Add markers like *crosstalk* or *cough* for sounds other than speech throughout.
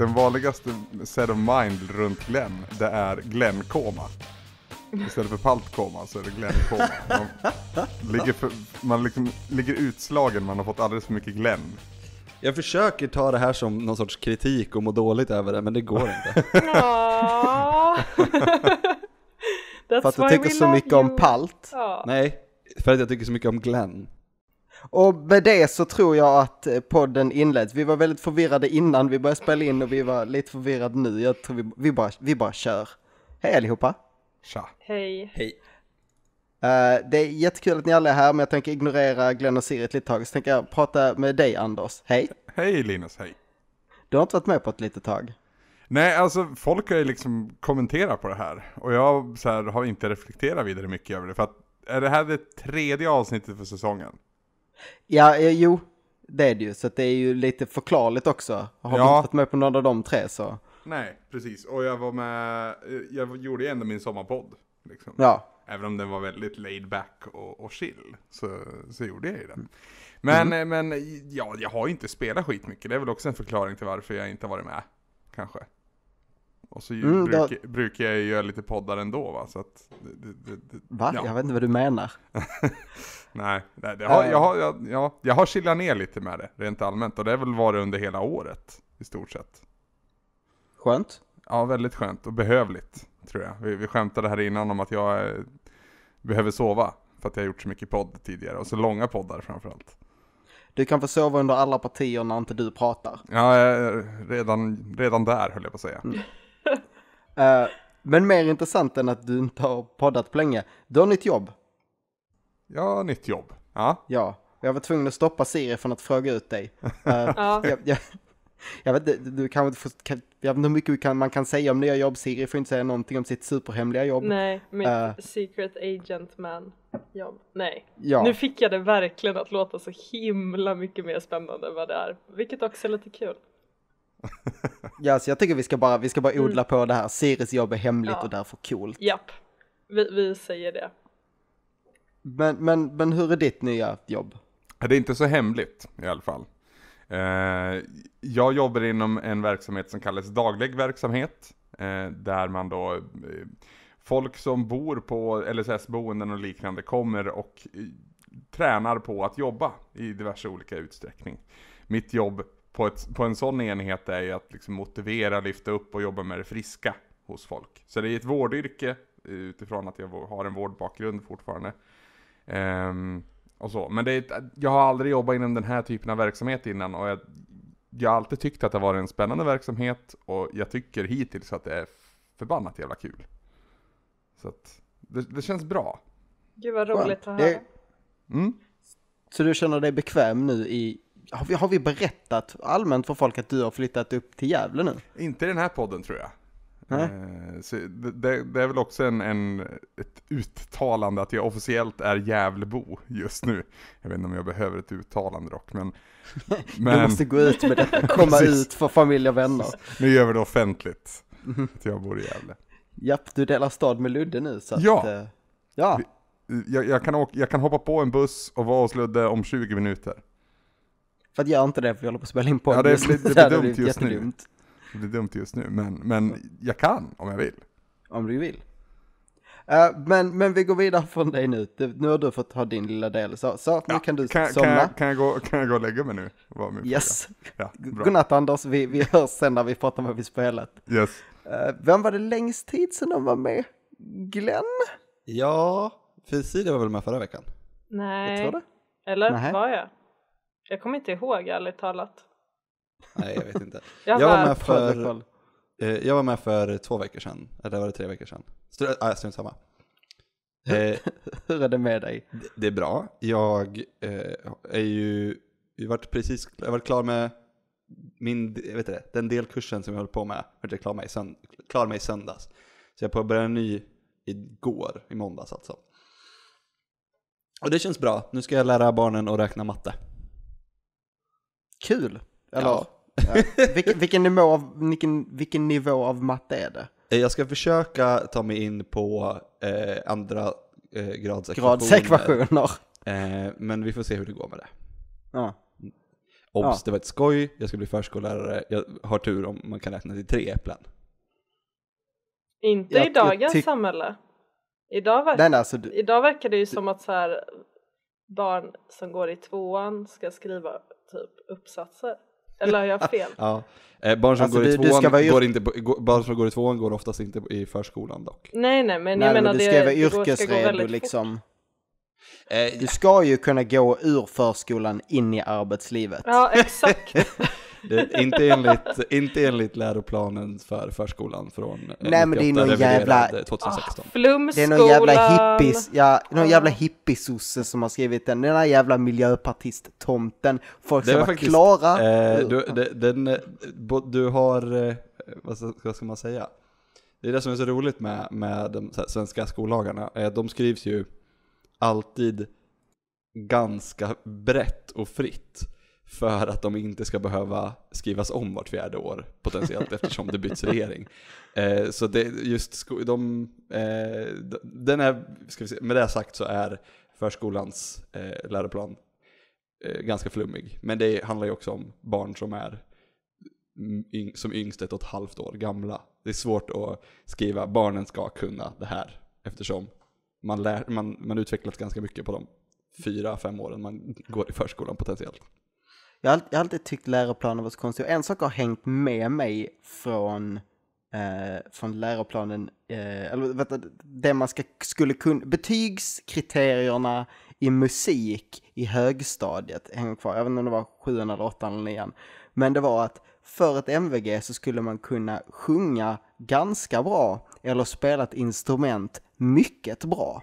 den vanligaste set of mind runt Glenn, det är Glenn-koma. Istället för paltkoma så är det Glenn-koma. Man, ligger, för, man liksom, ligger utslagen, man har fått alldeles för mycket Glenn. Jag försöker ta det här som någon sorts kritik och må dåligt över det, men det går inte. *laughs* för att du tycker så mycket om palt? Ja. Nej, för att jag tycker så mycket om Glenn. Och med det så tror jag att eh, podden inleds. Vi var väldigt förvirrade innan vi började spela in och vi var lite förvirrade nu. Jag tror vi, vi, bara, vi bara kör. Hej allihopa! Tja! Hej! Hej! Uh, det är jättekul att ni alla är här, men jag tänker ignorera Glenn och Siri ett litet tag. Så tänker jag prata med dig Anders. Hej! Hej Linus, hej! Du har inte varit med på ett litet tag. Nej, alltså folk har ju liksom kommenterat på det här. Och jag här, har inte reflekterat vidare mycket över det. För att, är det här det tredje avsnittet för säsongen? Ja, jo, det är det ju. Så det är ju lite förklarligt också. Har ja. du inte varit med på någon av de tre så. Nej, precis. Och jag var med, jag gjorde ju ändå min sommarpodd. Liksom. Ja. Även om den var väldigt laid back och, och chill, så, så gjorde jag ju den. Men, mm. men ja, jag har ju inte spelat skitmycket, det är väl också en förklaring till varför jag inte har varit med, kanske. Och så mm, brukar, då... brukar jag ju göra lite poddar ändå va. Så att, det, det, det, va? Ja. Jag vet inte vad du menar. *laughs* nej, nej eh. jag, har, jag, jag, jag, jag har chillat ner lite med det rent allmänt. Och det har väl varit under hela året i stort sett. Skönt. Ja, väldigt skönt och behövligt tror jag. Vi, vi skämtade här innan om att jag eh, behöver sova för att jag har gjort så mycket podd tidigare och så långa poddar framförallt. Du kan få sova under alla partier när inte du pratar. Ja, redan, redan där höll jag på att säga. Mm uh, *laughs* men mer intressant än att du inte har poddat på länge. Du har nytt jobb. Ja, nytt jobb. Ja. Ja. Jag var tvungen att stoppa Siri från att fråga ut dig. Uh, *laughs* ja. jag, jag, jag, vet inte, du kan, jag vet hur mycket man kan säga om nya jobb. Siri får inte säga någonting om sitt superhemliga jobb. Nej, mitt uh, secret agent man jobb. Nej, ja. nu fick jag det verkligen att låta så himla mycket mer spännande än vad det är. Vilket också är lite kul. *laughs* ja, så jag tycker vi ska bara, vi ska bara mm. odla mm. på det här. Siris jobb är hemligt ja. och därför coolt. Japp, vi, vi säger det. Men, men, men hur är ditt nya jobb? Det är inte så hemligt i alla fall. Eh, jag jobbar inom en verksamhet som kallas daglig verksamhet. Eh, där man då, eh, folk som bor på LSS-boenden och liknande kommer och tränar på att jobba i diverse olika utsträckning. Mitt jobb på, ett, på en sån enhet är ju att liksom motivera, lyfta upp och jobba med det friska hos folk. Så det är ett vårdyrke eh, utifrån att jag har en vårdbakgrund fortfarande. Ehm, och så. Men det är ett, jag har aldrig jobbat inom den här typen av verksamhet innan och jag, jag har alltid tyckt att det har varit en spännande verksamhet och jag tycker hittills att det är förbannat jävla kul. Så att det, det känns bra. Gud vad roligt att höra. Mm? Så du känner dig bekväm nu i har vi, har vi berättat allmänt för folk att du har flyttat upp till Gävle nu? Inte i den här podden tror jag. Eh, det, det, är väl också en, en, ett uttalande att jag officiellt är Gävlebo just nu. Jag vet inte om jag behöver ett uttalande dock, men... men... *laughs* Du måste gå ut med detta, *laughs* komma ut för familj och vänner. Nu gör vi det offentligt, mhm. att jag bor i Gävle. Japp, du delar stad med Ludde nu så att, ja. Eh, ja. Jag, jag, kan åka, jag kan hoppa på en buss och vara hos Ludde om 20 minuter. För att gör inte det för vi håller på att spela in på. Ja, det, blir, det, blir, *laughs* dumt just nu. Det blir dumt just nu, men, men jag kan om jag vill. Om du vill. Uh, men, men vi går vidare från dig nu. Du, nu har du fått ha din lilla del. Så, så ja. nu kan du kan, somna. Kan jag, kan jag, gå, kan jag gå och lägga mig nu? Var min yes. Ja, Godnatt Anders, vi, vi hörs sen när vi pratar om vad vi spelat. Yes. Uh, vem var det längst tid sedan de var med? Glenn? Ja, Fisidia var väl med förra veckan? Nej. Jag tror det. Eller Nähe. var jag? Jag kommer inte ihåg ärligt talat. Nej, jag vet inte. *laughs* jag, jag, var med för, eh, jag var med för två veckor sedan, eller var det tre veckor sedan? Ah, strunt, ah, samma. Eh, *laughs* Hur är det med dig? Det, det är bra. Jag eh, är ju, jag varit precis, jag varit klar med min, jag vet inte, den delkursen som jag höll på med, jag inte klar med sönd klar med i söndags. Så jag påbörjade en ny igår, i måndags alltså. Och det känns bra. Nu ska jag lära barnen att räkna matte. Kul! Eller? Ja. ja. Vilken, vilken, nivå av, vilken, vilken nivå av matte är det? Jag ska försöka ta mig in på eh, andra eh, gradsekvationer. gradsekvationer. Eh, men vi får se hur det går med det. Ja. Obs, ja. det var ett skoj. Jag ska bli förskollärare. Jag har tur om man kan räkna till tre äpplen. Inte jag, i dagens samhälle. Idag, verk nej, alltså, du, idag verkar det ju som att så här, barn som går i tvåan ska skriva typ uppsatser. Eller har jag fel? *laughs* ja. Eh, barn, som alltså, går i tvåan går inte, går, barn som går i tvåan går oftast inte i förskolan dock. Nej, nej, men nej, jag menar du ska det, vara yrkesredo liksom. Eh, du ska ju kunna gå ur förskolan in i arbetslivet. Ja, exakt. *laughs* Det, inte, enligt, inte enligt läroplanen för förskolan från Nej men det är någon jävla... 2016. Ah, det är någon jävla hippies, ja, någon ah. jävla hippiesosse som har skrivit den. Den där jävla miljöpartist-tomten. Folk ska vara faktiskt, klara. Eh, du, den, den, eh, du har, eh, vad ska, vad ska man säga? Det är det som är så roligt med, med de svenska skollagarna. De skrivs ju alltid ganska brett och fritt för att de inte ska behöva skrivas om vart fjärde år potentiellt eftersom det byts regering. Eh, så det, just de, eh, den är, ska vi se, med det sagt så är förskolans eh, läroplan eh, ganska flummig. Men det handlar ju också om barn som är yng, som yngst ett och ett halvt år gamla. Det är svårt att skriva barnen ska kunna det här eftersom man, lär, man, man utvecklas ganska mycket på de fyra, fem åren man går i förskolan potentiellt. Jag har, jag har alltid tyckt läroplanen var så konstig. och En sak har hängt med mig från, eh, från läroplanen, eh, eller vänta, det man ska, skulle kunna, betygskriterierna i musik i högstadiet hänger kvar. Jag vet inte om det var sjuan eller åttan eller nian. Men det var att för ett MVG så skulle man kunna sjunga ganska bra eller spela ett instrument mycket bra.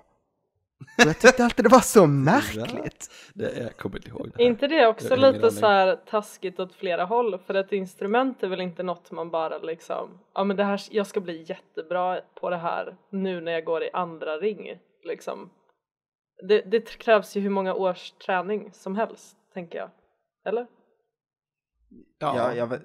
Och jag tyckte alltid det var så märkligt. Ja, det, jag kommer inte ihåg det här. inte det också det lite så här taskigt åt flera håll? För ett instrument är väl inte något man bara liksom, ja men det här, jag ska bli jättebra på det här nu när jag går i andra ring liksom. Det, det krävs ju hur många års träning som helst, tänker jag. Eller? Ja, ja jag,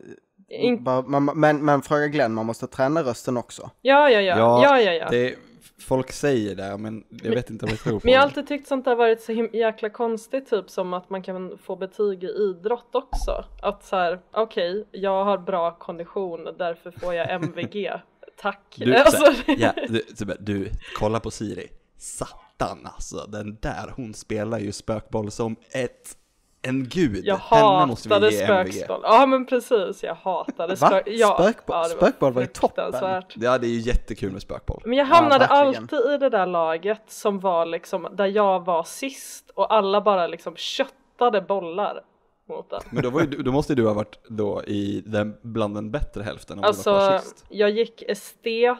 In... man, men, men fråga Glenn, man måste träna rösten också. Ja, ja, ja. ja, ja, ja, ja. Det Folk säger det, men jag vet inte om jag tror på. det. Men jag har alltid tyckt sånt där varit så jäkla konstigt, typ som att man kan få betyg i idrott också. Att så här, okej, okay, jag har bra kondition, därför får jag MVG. *laughs* Tack. Du, alltså, ja, du, du, kolla på Siri. Satan alltså, den där, hon spelar ju spökboll som ett en gud. Jag Henne måste vi ge spökstål. MVG. Ja men precis, jag hatade spök... Ja, spökboll? Ja, spökboll var ju toppen. Ja det är ju jättekul med spökboll. Men jag hamnade ja, alltid i det där laget som var liksom där jag var sist och alla bara liksom köttade bollar. Mot den. Men då, ju, då måste du ha varit då i den, bland den bättre hälften om alltså, du var alltså, sist. jag gick estet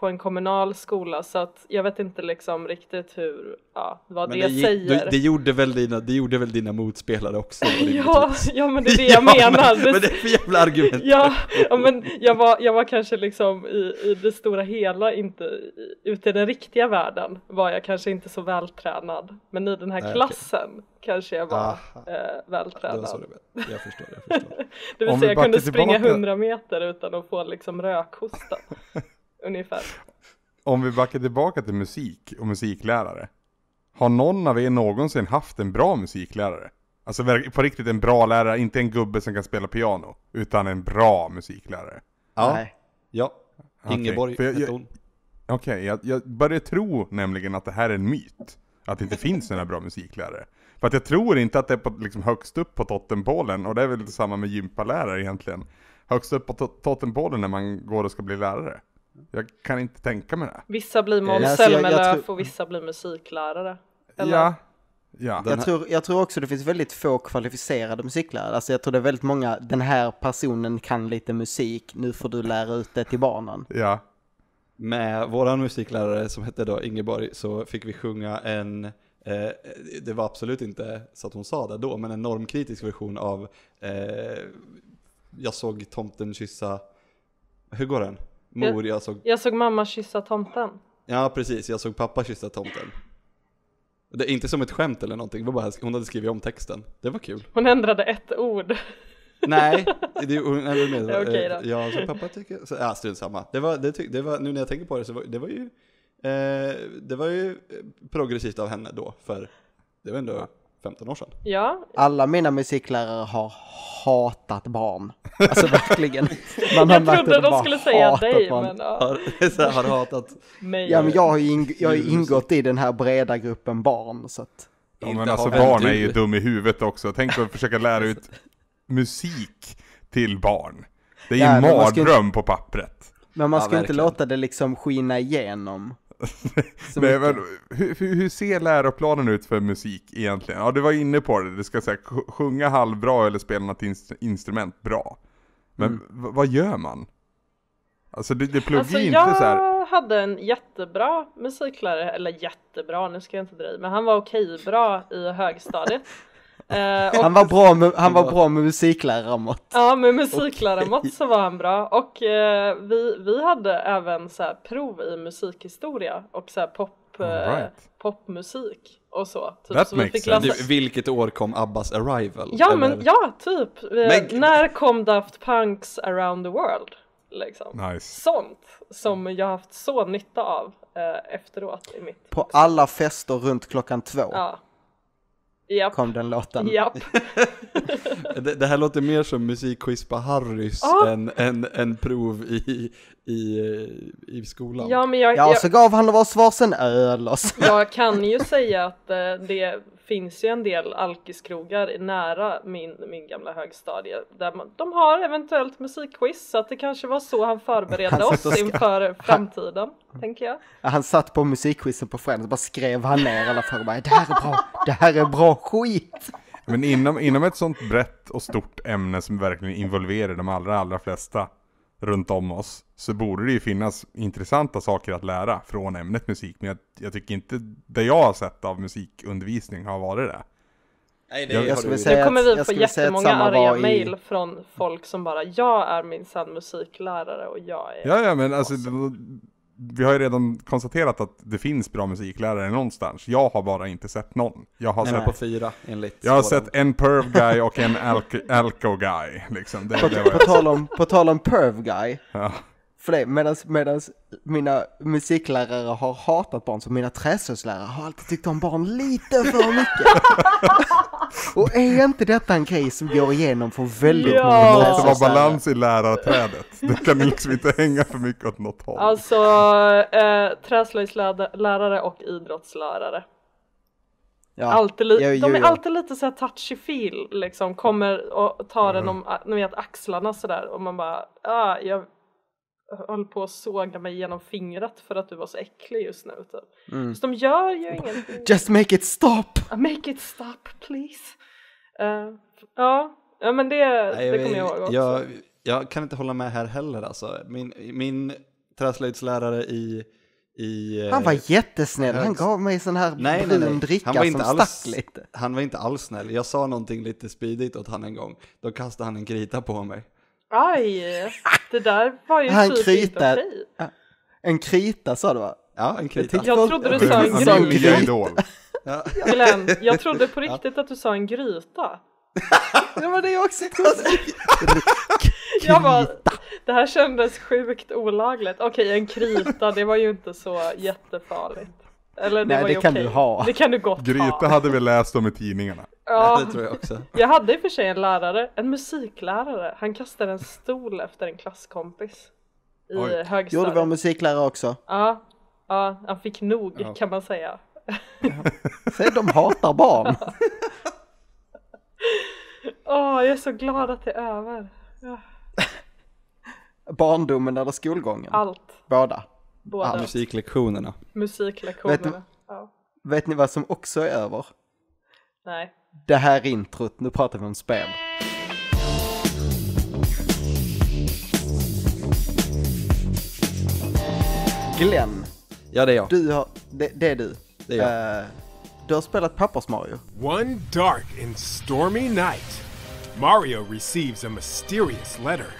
på en kommunal skola så att jag vet inte liksom riktigt hur, ja, vad men det, det säger. Du, det, gjorde väl dina, det gjorde väl dina motspelare också? *laughs* ja, ja, men det är det *laughs* jag ja, menar. Men, men det är för jävla argument. ja, ja, men jag var, jag var kanske liksom i, i det stora hela inte, ute i den riktiga världen var jag kanske inte så vältränad. Men i den här Nej, klassen okay. kanske jag var eh, vältränad. Var jag, jag förstår, jag förstår. *laughs* det vill Om säga jag kunde springa hundra meter utan att få liksom rökhosta ungefär. Om vi backar tillbaka till musik och musiklärare. Har någon av er någonsin haft en bra musiklärare? Alltså på riktigt en bra lärare, inte en gubbe som kan spela piano. Utan en bra musiklärare. Ja. Nej. Ja. Okay. Ingeborg hette hon. Okej, okay, jag, jag börjar tro nämligen att det här är en myt. Att det inte *laughs* finns några bra musiklärare. För att jag tror inte att det är på, liksom, högst upp på tottenpålen, och det är väl samma med gympalärare egentligen. Högst upp på tottenpålen när man går och ska bli lärare. Jag kan inte tänka mig det. Vissa blir Måns Zelmerlöw och vissa blir musiklärare. Eller? Ja, Ja. Jag, tror, jag tror också det finns väldigt få kvalificerade musiklärare. Alltså jag tror det är väldigt många, den här personen kan lite musik, nu får du lära ut det till barnen. Ja. Med vår musiklärare som hette då Ingeborg så fick vi sjunga en, eh, det var absolut inte så att hon sa det då, men en normkritisk version av eh, Jag såg tomten kyssa, hur går den? mor, jag, jag, såg... Jag såg mamma kyssa tomten. Ja, precis. Jag såg pappa kyssa tomten. Det är inte som ett skämt eller någonting, bara, hon hade skrivit om texten. Det var kul. Hon ändrade ett ord. Nej, *laughs* det, hon ändrade med. Ja, okay eh, Ja, så pappa tycker... Så, ja, strunt samma. Det var, det, det var, nu när jag tänker på det så var det var ju... Eh, det var ju eh, progressivt av henne då, för det var ändå 15 år sedan. Ja. Alla mina musiklärare har hatat barn. Alltså verkligen. Man jag trodde de skulle säga dig, men... Ja. Har, så här, har hatat... Mig. Ja, men jag har ju ing, jag har ingått i den här breda gruppen barn, så att... Ja, men alltså barn är ju dum i huvudet också. Tänk att försöka lära ut musik till barn. Det är ju ja, en mardröm på pappret. Men man ska ja, inte låta det liksom skina igenom. *laughs* Nej, men, hur, hur, ser läroplanen ut för musik egentligen? Ja, du var inne på det. Du ska säga sjunga halvbra eller spela något inst instrument bra. Men mm. vad gör man? Alltså det, det pluggar alltså, inte jag så Jag hade en jättebra musiklärare, eller jättebra, nu ska jag inte dra i, men han var okej bra i högstadiet. *laughs* Uh, han, var bra med, han var bra med musiklärarmått. Ja, med musiklärarmått okay. så var han bra. Och uh, vi, vi hade även så här, prov i musikhistoria och så här, pop, eh, right. uh, popmusik och så. Typ. That så makes vi sense. Läsa... Vilket år kom Abbas Arrival? Ja, eller? men ja, typ. Men... När kom Daft Punks Around the World? Liksom. Nice. Sånt som jag haft så nytta av eh, efteråt i mitt... På alla fester runt klockan två. Ja. Japp. kom den låten. Japp. *laughs* det, det, här låter mer som musikquiz på Harrys ah. än, än, än prov i, i, eh, i skolan. Ja, men jag, ja jag, så gav han oss varsin öl och så. Jag kan ju säga att eh, det finns ju en del alkiskrogar nära min, min gamla högstadie där man, de har eventuellt musikquiz så att det kanske var så han förberedde han oss inför framtiden, han... tänker jag. Han satt på musikquizen på Friends och bara skrev han ner alla frågor bara, det här är bra, det här är bra skit. Men inom, inom ett sånt brett och stort ämne som verkligen involverar de allra, allra flesta runt om oss så borde det ju finnas intressanta saker att lära från ämnet musik. Men jag, jag tycker inte det jag har sett av musikundervisning har varit det. Nej, det jag, jag skulle säga nu kommer vi få jättemånga arga i... mail från folk som bara jag är min sann musiklärare och jag är... Ja, ja men alltså, alltså vi har ju redan konstaterat att det finns bra musiklärare någonstans. Jag har bara inte sett någon. Jag har nej, sett... på fyra enligt. Jag har sett en perv guy och en alco guy. Liksom. Det, på, det på, tal om, på tal om perv guy. Ja. För det, medans, mina musiklärare har hatat barn så mina träslöjdslärare har alltid tyckt om barn lite för mycket. *laughs* och är inte detta en grej som går igenom för väldigt ja. många Det måste vara balans i lärarträdet. Det kan liksom inte hänga för mycket åt något håll. Alltså eh, träslöjdslärare och idrottslärare. Ja. Alltid li- ja, de är alltid lite så touchy feel liksom, kommer och tar mm. en om ah, ni vet, axlarna sådär och man bara, ah, jag höll på att såga mig genom fingret för att du var så äcklig just nu. Typ. Mm. Så de gör ju ingenting. *laughs* Just make it stop! Make it stop please. Uh, ja, ja, men det, Nej, det kommer jag ihåg också. Jag, jag kan inte hålla med här heller alltså. Min, min träslöjdslärare i i, eh, han var jättesnäll, han gav mig sån här nej, brun nej, nej. dricka han var som alls, stack lite. Han var inte alls snäll, jag sa någonting lite spydigt åt han en gång, då kastade han en krita på mig. Aj, det där var ju *laughs* Han typ krita, inte okej. En krita sa du va? Ja, en krita. Jag trodde du sa en gryta. Han *laughs* är Ja. Glenn, jag trodde på riktigt ja. att du sa en gryta. det *laughs* alltså, var det jag också jag bara, det här kändes sjukt olagligt. Okej, en krita, det var ju inte så jättefarligt. Eller, det Nej, det kan okay. du ha. Det kan du gott Gryta ha. hade vi läst om i tidningarna. Ja, det tror jag också. Jag hade i och för sig en lärare, en musiklärare. Han kastade en stol efter en klasskompis. I Oj. högstadiet. Gjorde vår musiklärare också? Ja, ja han fick nog ja. kan man säga. Säg *laughs* de hatar barn. *laughs* Åh, oh, jag är så glad att det är över. Ja. Barndomen eller skolgången? Allt. Båda. Båda. Ah, musiklektionerna. Musiklektionerna. Vet ni, ja. vet ni vad som också är över? Nej. Det här introt, nu pratar vi om spel. Glenn. Ja, det är jag. Du har, det, det är du. Det är jag. Uh, du har spelat Pappers Mario. One dark and stormy night, Mario receives a mysterious letter.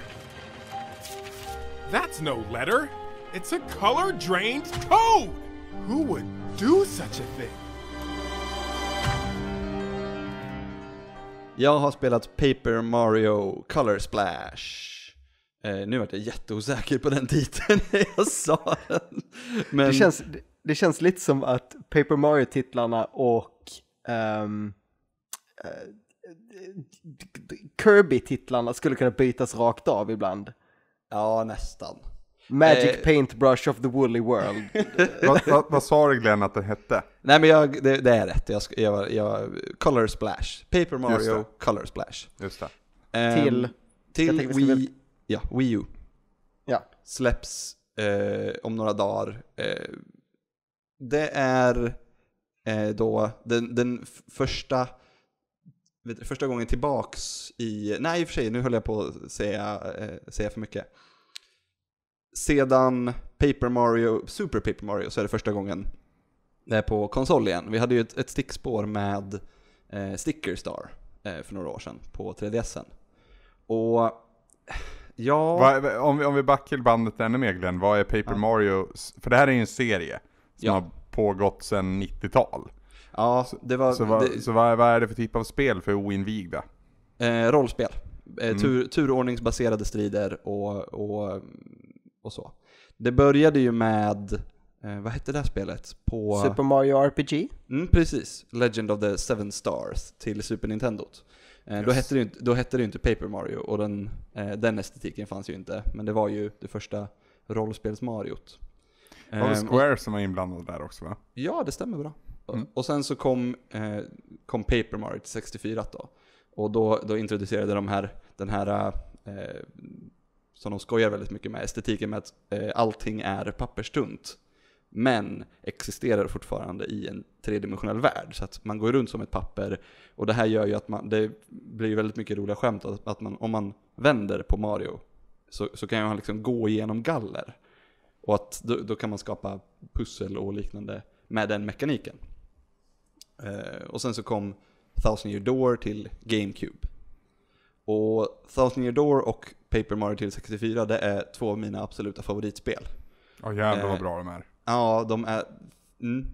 That's no letter! It's a color-drained toad! Who would do such a thing? Jag har spelat Paper Mario Color Splash. Eh, nu vart jag jätteosäker på den *laughs* titeln när jag sa den. Men... Det, känns, det känns lite som att Paper Mario-titlarna och um, uh, Kirby-titlarna skulle kunna bytas rakt av ibland. Ja, nästan. Magic eh, paintbrush of the woolly world. *laughs* vad, vad, vad sa du Glenn att den hette? Nej men jag, det, det, är rätt, jag, jag, jag, Color Splash. Paper Mario Color Splash. Just det. Um, till? Till Wii, ja, Wii U. Ja. Släpps eh, om några dagar. Eh, det är eh, då den, den första första gången tillbaks i, nej i och för sig, nu höll jag på att säga, eh, säga för mycket sedan Paper Mario, Super Paper Mario så är det första gången eh, på konsol igen. Vi hade ju ett, ett stickspår med eh, Sticker Star eh, för några år sedan på 3DSen. Och ja... Va, om, vi, om vi backar bandet ännu mer Glenn, vad är Paper ja. Mario? För det här är ju en serie som ja. har pågått sedan 90-tal. Ja, det var... Så, vad, det, så vad, vad, är det för typ av spel för oinvigda? Eh, rollspel. Eh, mm. Tur, turordningsbaserade strider och, och och så. Det började ju med, eh, vad hette det här spelet? På... Super Mario RPG? Mm, precis. Legend of the Seven Stars till Super Nintendo. Eh, yes. då, hette det ju, då hette det ju inte Paper Mario och den, eh, den estetiken fanns ju inte. Men det var ju det första rollspels-Mariot. Var det ehm, Square som var inblandad där också va? Ja, det stämmer bra. Mm. Och sen så kom, eh, kom Paper Mario till 64 då. Och då, då introducerade de här, den här eh, som de skojar väldigt mycket med, estetiken med att eh, allting är papperstunt men existerar fortfarande i en tredimensionell värld. Så att man går runt som ett papper och det här gör ju att man, det blir väldigt mycket roliga skämt att man, om man vänder på Mario så, så kan han liksom gå igenom galler. Och att då, då, kan man skapa pussel och liknande med den mekaniken. Eh, och sen så kom Thousand Year Door till GameCube. Och Thousand Year Door och Paper Mario till 64, det är två av mina absoluta favoritspel. Ja oh, jävlar vad eh, bra de är. Ja, de är... Mm,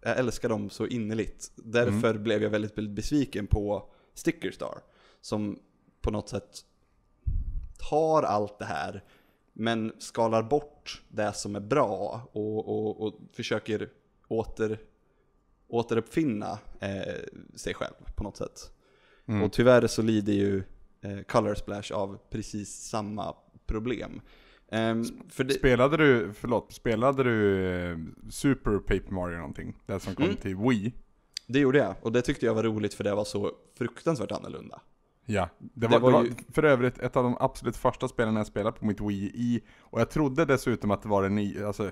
jag älskar dem så innerligt. Därför mm. blev jag väldigt, väldigt besviken på Sticker Star. Som på något sätt tar allt det här, men skalar bort det som är bra och, och, och försöker åter, återuppfinna eh, sig själv på något sätt. Mm. Och tyvärr så lider ju eh, color splash av precis samma problem. Um, det... Spelade du, förlåt, spelade du eh, Super Paper Mario någonting? Det som kom mm. till Wii? Det gjorde jag, och det tyckte jag var roligt för det var så fruktansvärt annorlunda. Ja, det var, det var, det var ju... för övrigt ett av de absolut första spelen jag spelade på mitt Wii i, och jag trodde dessutom att det var en ny, alltså,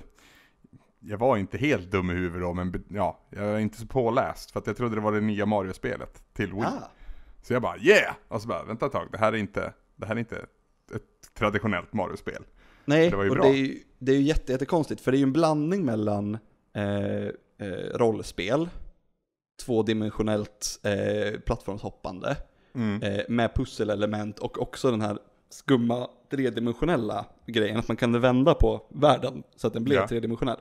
jag var inte helt dum i huvudet då, men ja, jag är inte så påläst, för att jag trodde det var det nya Mario-spelet till Wii. Ah. Så jag bara yeah! Och så bara vänta ett tag, det här är inte, det här är inte ett traditionellt Mario-spel. Nej, det och bra. det är ju, det är ju jätte, jättekonstigt för det är ju en blandning mellan eh, eh rollspel, tvådimensionellt eh, plattformshoppande mm. eh, med pusselelement och också den här skumma tredimensionella grejen, att man kunde vända på världen så att den blev ja. tredimensionell.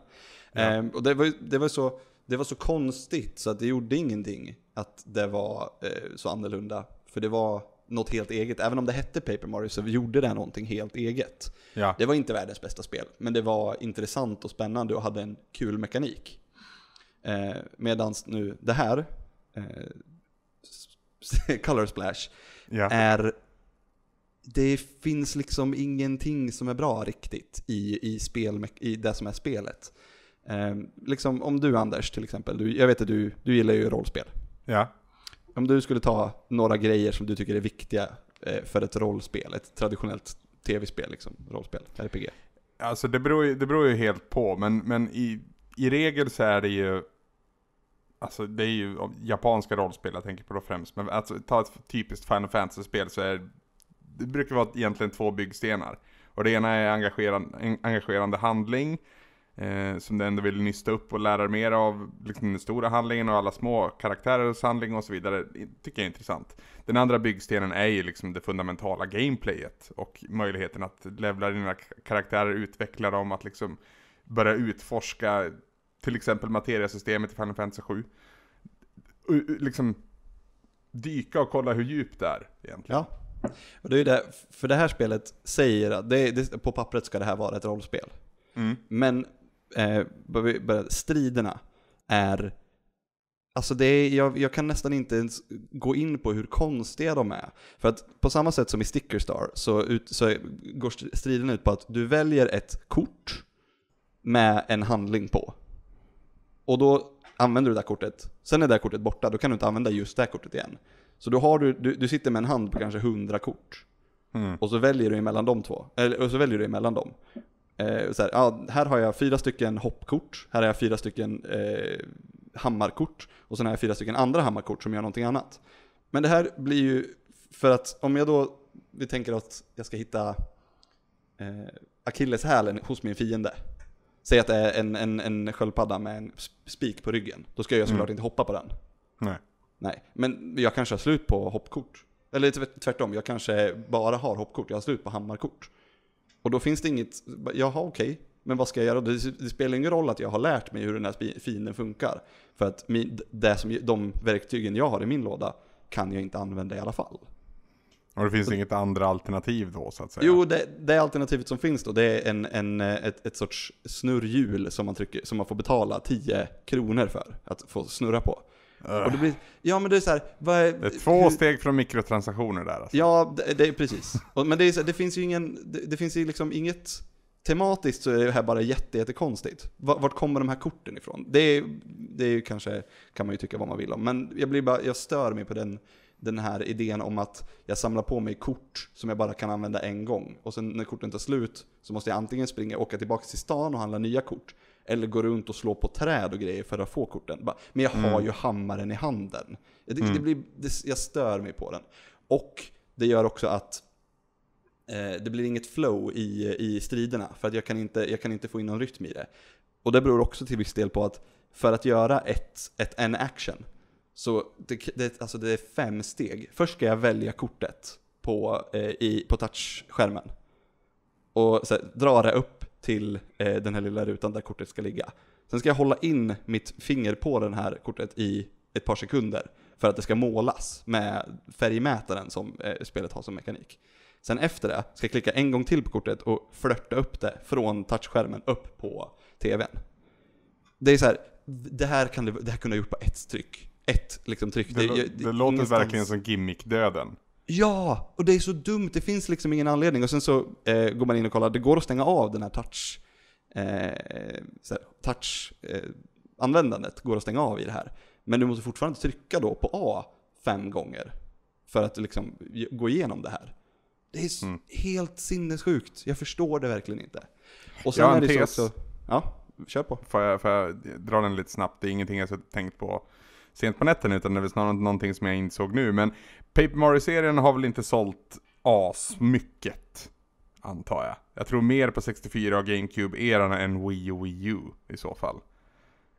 Ja. Eh, och det var, det var så det var så konstigt så att det gjorde ingenting att det var eh, så annorlunda. För det var något helt eget. Även om det hette Paper Mario så gjorde det någonting helt eget. Ja. Det var inte världens bästa spel, men det var intressant och spännande och hade en kul mekanik. Eh, Medan nu det här, eh, *laughs* Color Splash, ja. är... Det finns liksom ingenting som är bra riktigt i, i, spel, i det som är spelet. Eh, liksom om du Anders till exempel, du, jag vet att du, du gillar ju rollspel. Ja. Om du skulle ta några grejer som du tycker är viktiga eh, för ett rollspel, ett traditionellt tv-spel, liksom, rollspel, RPG. Alltså det beror ju, det beror ju helt på, men, men i, i regel så är det ju Alltså det är ju japanska rollspel jag tänker på då främst. Men alltså ta ett typiskt Final Fantasy-spel så är det brukar vara egentligen två byggstenar. Och det ena är engagerande, engagerande handling Eh, som du ändå vill nysta upp och lära dig mer av liksom, den stora handlingen och alla små karaktärers handling och så vidare. Tycker jag är intressant. Den andra byggstenen är ju liksom det fundamentala gameplayet och möjligheten att levla dina karaktärer, utveckla dem, att liksom börja utforska till exempel materiasystemet i Final Fantasy 7. Liksom dyka och kolla hur djupt det är egentligen. Ja. Och det är det, för det här spelet säger att det, det, på pappret ska det här vara ett rollspel. Mm. Men eh, striderna är, alltså det är, jag, jag, kan nästan inte ens gå in på hur konstiga de är. För att på samma sätt som i Sticker Star så, ut, så går striden ut på att du väljer ett kort med en handling på. Och då använder du det där kortet. Sen är det där kortet borta, då kan du inte använda just det här kortet igen. Så då har du, du, du sitter med en hand på kanske 100 kort. Mm. Och så väljer du emellan de två. Eller, och så väljer du emellan dem. Eh, så här, ja, här har jag fyra stycken hoppkort, här har jag fyra stycken eh, hammarkort och sen har jag fyra stycken andra hammarkort som gör någonting annat. Men det här blir ju, för att om jag då, vi tänker att jag ska hitta eh, akilleshälen hos min fiende. Säg att det är en, en, en sköldpadda med en spik på ryggen. Då ska jag såklart mm. inte hoppa på den. Nej. Nej, men jag kanske har slut på hoppkort. Eller tvärtom, jag kanske bara har hoppkort, jag har slut på hammarkort. Och då finns det inget, jaha okej, okay, men vad ska jag göra? Det, det spelar ingen roll att jag har lärt mig hur den här fienden funkar. För att min, det som, de verktygen jag har i min låda kan jag inte använda i alla fall. Och det finns så, inget andra alternativ då så att säga? Jo, det, det alternativet som finns då det är en, en, ett, ett sorts snurrhjul som man, trycker, som man får betala 10 kronor för att få snurra på. Och det blir, ja men det är så här, vad är, Det är två hur, steg från mikrotransaktioner där alltså. Ja, det, det är precis. Och, men det, är så här, det finns ju ingen, det, det, finns ju liksom inget, tematiskt så är det här bara jättekonstigt. vart, vart kommer de här korten ifrån? Det, det är ju kanske, kan man ju tycka vad man vill om, men jag, blir bara, jag stör mig på den, den här idén om att jag samlar på mig kort som jag bara kan använda en gång. Och sen när korten tar slut så måste jag antingen springa och åka tillbaka till stan och handla nya kort. Eller går runt och slår på träd och grejer för att få korten. men jag har mm. ju hammaren i handen. Det, mm. det blir, det, jag stör mig på den. Och det gör också att eh, det blir inget flow i, i striderna. För att jag kan, inte, jag kan inte få in någon rytm i det. Och det beror också till viss del på att för att göra ett, ett en action, så det, det, alltså det är fem steg. Först ska jag välja kortet på, eh, i, på touchskärmen och så här, drar det upp till eh, den här lilla rutan där kortet ska ligga. Sen ska jag hålla in mitt finger på det här kortet i ett par sekunder för att det ska målas med färgmätaren som eh, spelet har som mekanik. Sen efter det ska jag klicka en gång till på kortet och flörta upp det från touchskärmen upp på tvn. Det är så här, det här, kan du det här kunde jag gjort på ett tryck. Ett liksom, tryck. Det, det, det, det låter någonstans... verkligen som Gimmick-döden. Ja! Och det är så dumt, det finns liksom ingen anledning. Och sen så eh, går man in och kollar, det går att stänga av den här touch... Eh, såhär, touch eh, användandet går att stänga av i det här. Men du måste fortfarande trycka då på A fem gånger för att liksom gå igenom det här. Det är mm. helt sinnessjukt. Jag förstår det verkligen inte. Och sen jag har en är det tes. Så också, ja, kör på. Får jag, får jag dra den lite snabbt? Det är ingenting jag har tänkt på sent på nätten, utan det är väl snarare någonting som jag insåg nu. Men Paper Mario-serien har väl inte sålt as mycket antar jag. Jag tror mer på 64 och GameCube-eran än Wii och Wii U i så fall.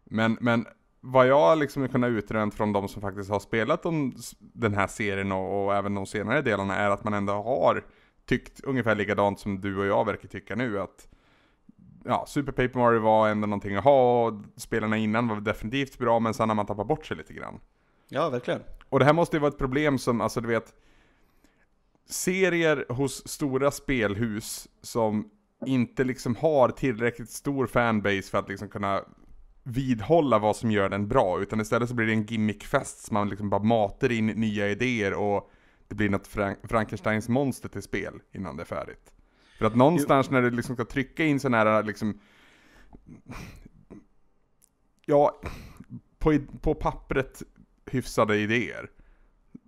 Men, men vad jag liksom har kunnat utröna från de som faktiskt har spelat de, den här serien och, och, även de senare delarna är att man ändå har tyckt ungefär likadant som du och jag verkar tycka nu att ja, Super Paper Mario var ändå någonting att ha och spelarna innan var definitivt bra men sen har man tappat bort sig lite grann. Ja, verkligen. Och det här måste ju vara ett problem som, alltså du vet, serier hos stora spelhus som inte liksom har tillräckligt stor fanbase för att liksom kunna vidhålla vad som gör den bra, utan istället så blir det en gimmickfest som man liksom bara matar in nya idéer och det blir något Frank Frankensteins monster till spel innan det är färdigt. För att någonstans jo. när du liksom ska trycka in sådana här liksom, ja, på, på pappret hyfsade idéer.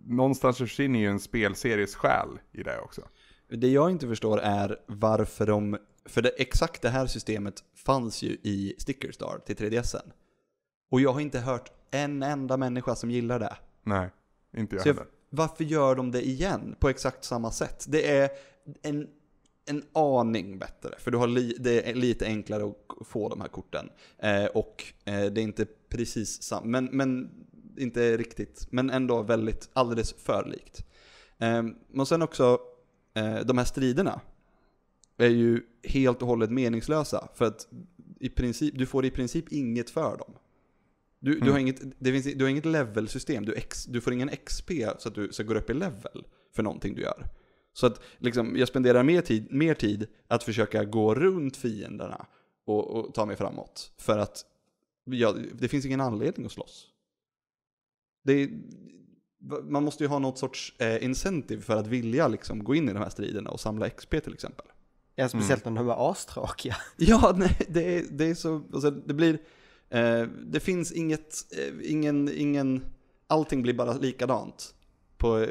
Någonstans försvinner ju en spelseries själ i det också. Det jag inte förstår är varför de, för det, exakt det här systemet fanns ju i Sticker Star till 3DSen. Och jag har inte hört en enda människa som gillar det. Nej, inte jag Så heller. Jag, varför gör de det igen på exakt samma sätt? Det är en en aning bättre, för du har li, det är lite enklare att få de här korten. Eh, och eh, det är inte precis samma, men, men inte riktigt, men ändå väldigt, alldeles för likt. Eh, och sen också, eh, de här striderna är ju helt och hållet meningslösa, för att i princip, du får i princip inget för dem. Du, mm. du, har, inget, det finns, du har inget levelsystem, du, ex, du får ingen XP så att du så går upp i level för någonting du gör. Så att liksom, jag spenderar mer tid, mer tid att försöka gå runt fienderna och, och ta mig framåt. För att ja, det finns ingen anledning att slåss. Är, man måste ju ha något sorts eh, incentive för att vilja liksom, gå in i de här striderna och samla XP till exempel. Ja, speciellt mm. när de är astråkiga. *laughs* Ja, nej, det, är, det är så, alltså, det blir, eh, det finns inget, eh, ingen, ingen, allting blir bara likadant. På,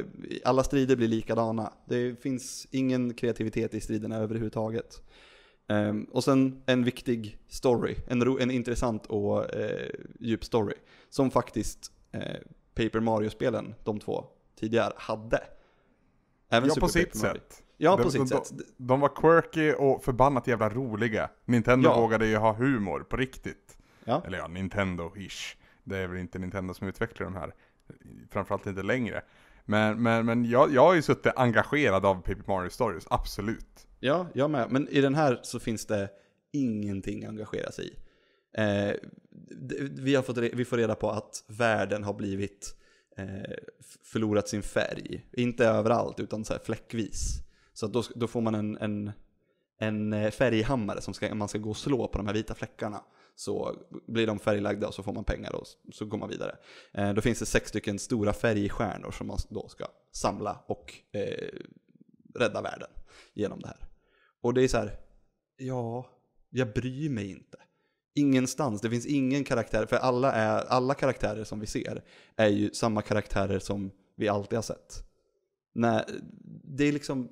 alla strider blir likadana. Det finns ingen kreativitet i striderna överhuvudtaget. Um, och sen en viktig story, en, ro, en intressant och eh, djup story. Som faktiskt eh, Paper Mario-spelen, de två tidigare, hade. Även ja, Super på sitt Paper sätt. Mario. Ja, de, på sitt de, sätt. De, de var quirky och förbannat jävla roliga. Nintendo ja. vågade ju ha humor på riktigt. Ja. Eller ja, Nintendo-ish. Det är väl inte Nintendo som utvecklar de här. Framförallt inte längre. Men, men, men jag, jag har ju suttit engagerad av Paper Mario Stories, absolut. Ja, jag med. Men i den här så finns det ingenting att engagera sig i. Eh, vi, har fått, vi får reda på att världen har blivit eh, förlorat sin färg. Inte överallt, utan så fläckvis. Så då, då får man en, en, en eh, färghammare som ska, man ska gå och slå på de här vita fläckarna så blir de färglagda och så får man pengar och så går man vidare. Eh, då finns det sex stycken stora färgstjärnor som man då ska samla och eh, rädda världen genom det här. Och det är så här, ja, jag bryr mig inte. Ingenstans, det finns ingen karaktär, för alla, är, alla karaktärer som vi ser är ju samma karaktärer som vi alltid har sett. Nej, det är liksom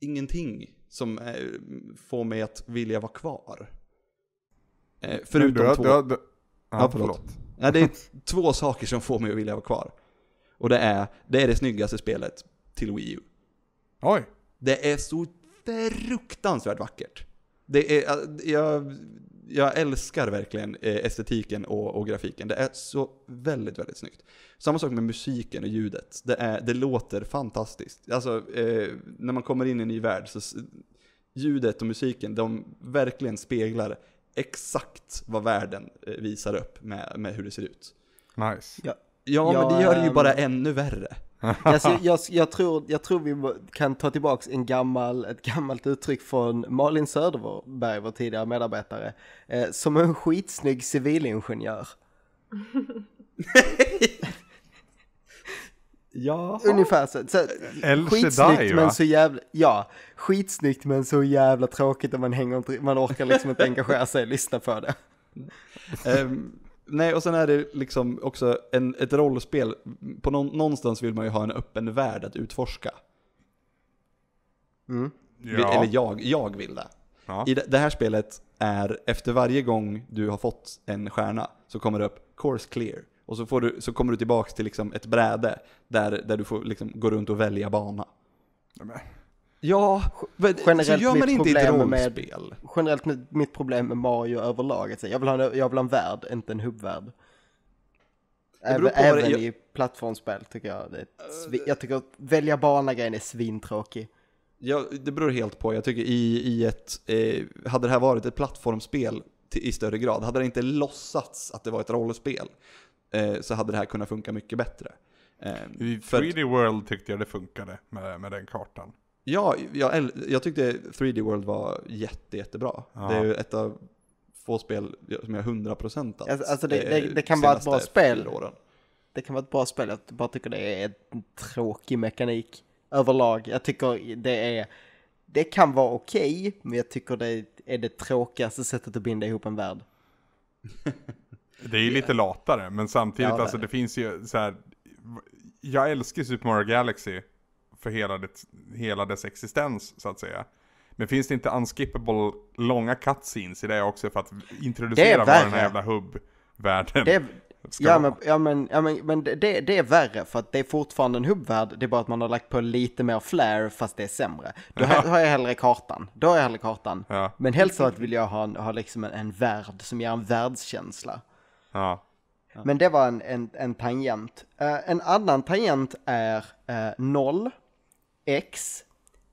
ingenting som eh, får mig att vilja vara kvar. Eh, förutom du, två... Du, du, ja, ja, förlåt. förlåt. Ja, det är *laughs* två saker som får mig att vilja vara kvar. Och det är, det är det snyggaste spelet till Wii U. Oj! Det är så fruktansvärt vackert. Det är, jag, jag älskar verkligen eh, estetiken och, och, grafiken. Det är så väldigt, väldigt snyggt. Samma sak med musiken och ljudet. Det, är, det låter fantastiskt. Alltså, eh, när man kommer in i en ny värld så ljudet och musiken, de verkligen speglar exakt vad världen eh, visar upp med, med hur det ser ut. Nice. Ja, ja, ja men det gör det ju ehm, bara ännu värre. alltså, jag, jag, tror, jag tror vi kan ta tillbaka en gammal, ett gammalt uttryck från Malin Söderberg, vår tidigare medarbetare, eh, som en skitsnygg civilingenjör. *laughs* *laughs* Ja. Ungefär så. så skitsnyggt men så jävla, ja, skitsnyggt men så jävla tråkigt och man hänger man orkar liksom inte engagera sig och lyssna på det. um, nej, och sen är det liksom också en, ett rollspel, på någon, någonstans vill man ju ha en öppen värld att utforska. Mm. Ja. Eller jag, jag vill det. Ja. I det, det här spelet är, efter varje gång du har fått en stjärna så kommer det upp course clear. Och så, får du, så kommer du tillbaka till liksom ett bräde där, där du får liksom gå runt och välja bana. Mm. Ja, generellt så gör man inte i ett rollspel. generellt mitt problem med Mario överlag, alltså, jag, vill ha en, jag vill ha en värld, inte en hubbvärld. Även, även jag... i plattformsspel tycker jag. Det äh, svin... jag tycker att välja bana-grejen är svintråkig. Ja, det beror helt på. Jag tycker i, i ett, eh, hade det här varit ett plattformsspel i större grad, hade det inte låtsats att det var ett rollspel, Eh, så hade det här kunnat funka mycket bättre. Ehm, I 3D World tyckte jag det funkade med, med den kartan. Ja, jag, jag tyckte 3D World var jätte, jättebra. Ja. Det är ju ett av få spel som jag hundraprocentat. Alltså, alltså det, eh, det, det kan vara ett bra spel. Det kan vara ett bra spel, jag bara tycker det är en tråkig mekanik överlag. Jag tycker det är, det kan vara okej, okay, men jag tycker det är det tråkigaste sättet att binda ihop en värld. *laughs* Det är ju lite latare, men samtidigt, ja, alltså det finns ju så här, jag älskar Super Mario Galaxy för hela, det, hela dess existens, så att säga. Men finns det inte unskippable långa cutscenes i det också för att introducera vad den här jävla hubbvärlden det är, ja, men, ja, men, ja men, men det, det är värre för att det är fortfarande en hubbvärld, det är bara att man har lagt på lite mer flair fast det är sämre. Då ja. har jag hellre kartan, då har jag hellre kartan. Ja. Men helst så att vill jag ha, ha liksom en, en värld som ger en världskänsla. Ja. Men det var en, en, en tangent. Uh, en annan tangent är uh, eh, 0, x,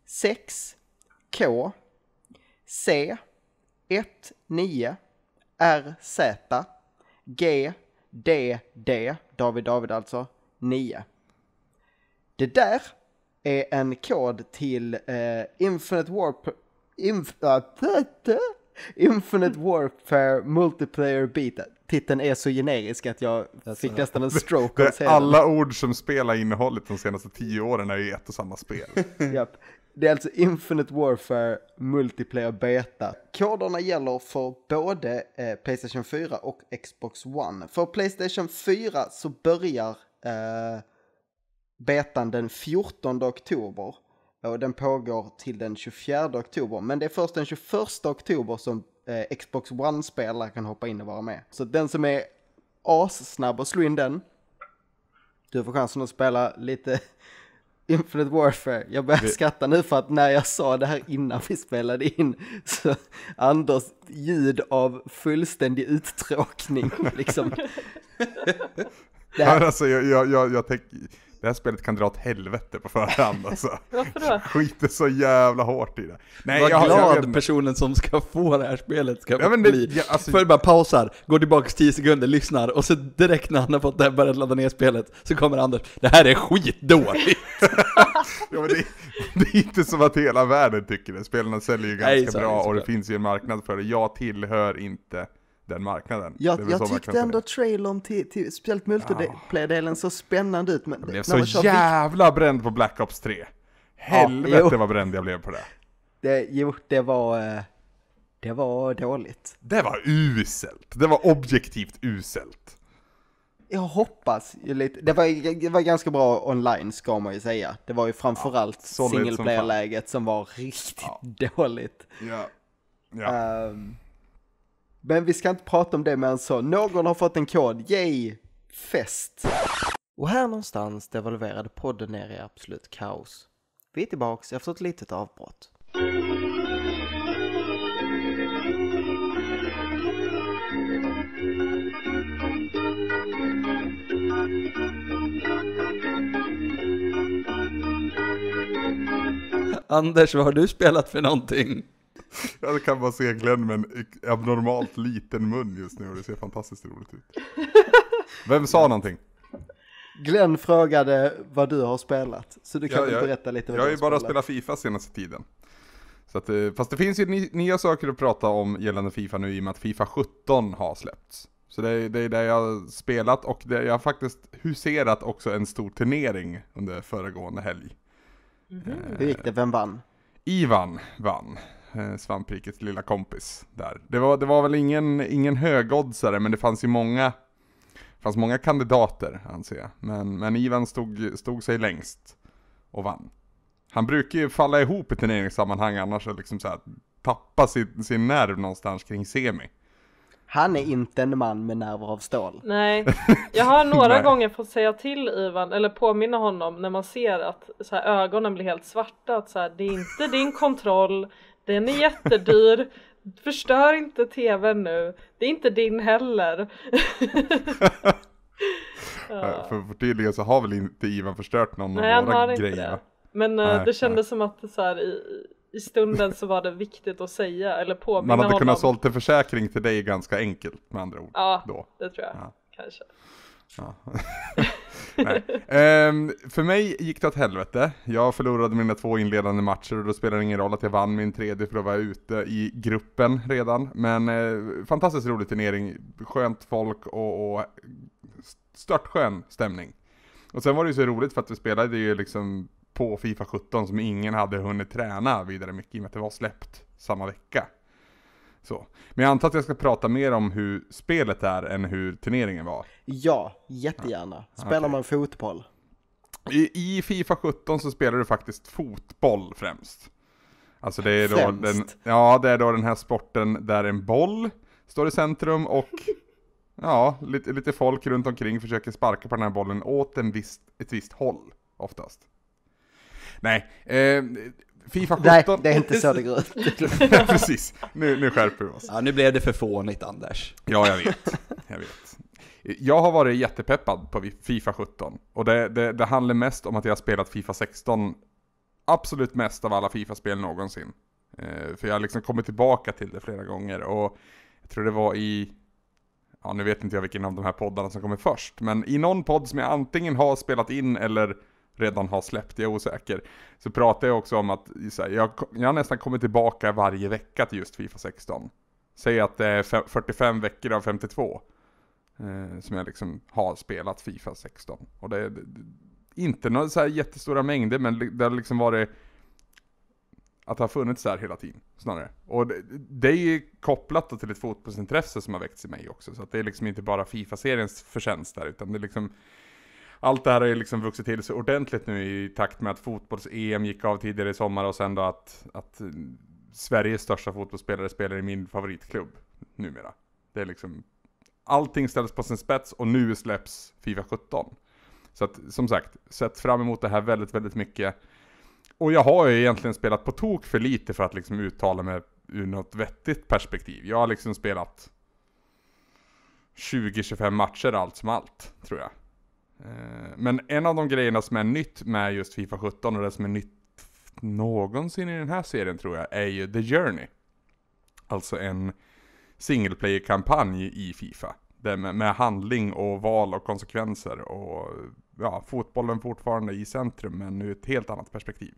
6, k, c, 1, 9, r, z, g, d, d, David David alltså, 9. Det där är en kod till uh, Infinite Warp... Inf, *laughs* Infinite Warfare Multiplayer Beatet titeln är så generisk att jag fick nästan en stroke av *laughs* Alla ord som spelar innehållet de senaste tio åren är i ett och samma spel. *laughs* Japp. Det är alltså Infinite Warfare Multiplayer Beta. Koderna gäller för både eh, Playstation 4 och Xbox One. För Playstation 4 så börjar eh, betan den 14 oktober. Och den pågår till den 24 oktober. Men det är först den 21 oktober som eh, Xbox One-spelare kan hoppa in och vara med. Så den som är assnabb och slå in den, du får chansen att spela lite *laughs* Infinite Warfare. Jag börjar skratta nu för att när jag sa det här innan vi spelade in så Anders ljud av fullständig uttråkning liksom. *laughs* det här. Alltså, jag, jag, jag, jag tänker det här spelet kan dra åt helvete på förhand alltså. *laughs* Varför då? Skiter så jävla hårt i det. Nej, Var jag, glad jag personen som ska få det här spelet ska ja, men det, bli. Ja, alltså, För bara pausar, går tillbaka 10 sekunder, lyssnar och så direkt när han har fått det här börjat ladda ner spelet så kommer Anders, det här är skitdåligt. *laughs* ja, men det, det, är inte som att hela världen tycker det, spelarna säljer ju ganska Nej, sorry, bra och det finns ju en marknad för det. Jag tillhör inte den marknaden. Jag, jag tyckte ändå trailern till, till speciellt multiplayer-delen så spännande ut. Men jag blev så jävla vikt... bränd på Black Ops 3. Helvete ja, vad bränd jag blev på det. det. Jo, det var... Eh, det var dåligt. Det var uselt. Det var objektivt uselt. Jag hoppas ju lite. Det var, det var ganska bra online ska man ju säga. Det var ju framförallt ja, single player-läget som, som var riktigt ja. dåligt. Ja. ja. Um, men vi ska inte prata om det men så, någon har fått en kod, yay! Fest! Och här någonstans devalverade podden ner i absolut kaos. Vi är tillbaks efter ett litet avbrott. Anders, vad har du spelat för någonting? *laughs* Jag kan bara se Glenn med en abnormalt liten mun just nu och det ser fantastiskt roligt ut. Vem sa någonting? Glenn frågade vad du har spelat, så du kan jag, jag berätta lite vad du Jag har ju bara spelat Fifa senaste tiden. Så att, eh, fast det finns ju nya saker att prata om gällande Fifa nu i och med att Fifa 17 har släppts. Så det är, det är där jag har spelat och det jag har faktiskt huserat också en stor turnering under föregående helg. Mm. Hur gick det? Vem vann? Ivan vann. Eh, svamprikets lilla kompis där. Det var, det var väl ingen, ingen högoddsare, men det fanns ju många, fanns många kandidater anser jag. Men, men Ivan stod, stod sig längst och vann. Han brukar ju falla ihop i turneringssammanhang annars och liksom så här, tappa sin, sin nerv någonstans kring semi. Han är inte en man med nerver av stål. Nej, jag har *laughs* några gånger fått säga till Ivan eller påminna honom när man ser att så här, ögonen blir helt svarta. Att så här, det är inte din kontroll, den är jättedyr. *laughs* Förstör inte tvn nu. Det är inte din heller. *laughs* ja. För tydligen så har väl inte Ivan förstört någon Nej, av våra grejer. inte Det. Men eh, nej, det kändes nej. som att så här, i, i stunden så var det viktigt att säga eller påminna honom. Man hade kunnat sålt en försäkring till dig ganska enkelt med andra ord. Ja, då. det tror jag. Ja. Kanske. Ja. *laughs* um, för mig gick det åt helvete. Jag förlorade mina två inledande matcher och då spelar det ingen roll att jag vann min tredje för då var jag ute i gruppen redan. Men eh, fantastiskt rolig turnering, skönt folk och, och störtskön stämning. Och sen var det ju så roligt för att vi spelade ju liksom på Fifa 17 som ingen hade hunnit träna vidare mycket i och med att det var släppt samma vecka. Så. Men jag antar att jag ska prata mer om hur spelet är än hur turneringen var. Ja, jättegärna. Spelar okay. man fotboll? I, I, Fifa 17 så spelar du faktiskt fotboll främst. Alltså det är då den, ja, det är då den här sporten där en boll står i centrum och *laughs* ja, lite, lite folk runt omkring försöker sparka på den här bollen åt en viss, ett visst håll oftast. Nej, eh, Fifa 17. Nej, det är inte så det går ut. *laughs* Precis, nu, nu skärper vi oss. Ja, nu blev det för fånigt Anders. Ja, jag vet. Jag vet. Jag har varit jättepeppad på Fifa 17 och det, det, det handlar mest om att jag har spelat Fifa 16 absolut mest av alla Fifa-spel någonsin. Eh, för jag har liksom kommit tillbaka till det flera gånger och jag tror det var i, ja nu vet inte jag vilken av de här poddarna som kommer först, men i någon podd som jag antingen har spelat in eller redan har släppt, jag är osäker. Så pratar jag också om att här, jag, jag nästan kommit tillbaka varje vecka till just Fifa 16. Säg att det är 45 veckor av 52 eh, som jag liksom har spelat Fifa 16. Och det, är inte några så jättestora mängder men det har liksom varit att det har funnits där hela tiden, snarare. Och det, det är ju kopplat då till ett fotbollsintresse som har väckts i mig också, så att det är liksom inte bara Fifa-seriens förtjänst där, utan det är liksom allt det här har ju liksom vuxit till sig ordentligt nu i takt med att fotbolls-EM gick av tidigare i sommar och sen då att, att eh, Sveriges största fotbollsspelare spelar i min favoritklubb numera. Det är liksom, allting ställs på sin spets och nu släpps Fifa 17. Så att, som sagt, sett fram emot det här väldigt, väldigt mycket. Och jag har ju egentligen spelat på tok för lite för att liksom uttala mig ur något vettigt perspektiv. Jag har liksom spelat 20-25 matcher allt som allt, tror jag. Eh, men en av de grejerna som är nytt med just Fifa 17 och det som är nytt någonsin i den här serien tror jag är ju The Journey. Alltså en single player-kampanj i Fifa. Där med, med, handling och val och konsekvenser och ja, fotbollen fortfarande i centrum men ur ett helt annat perspektiv.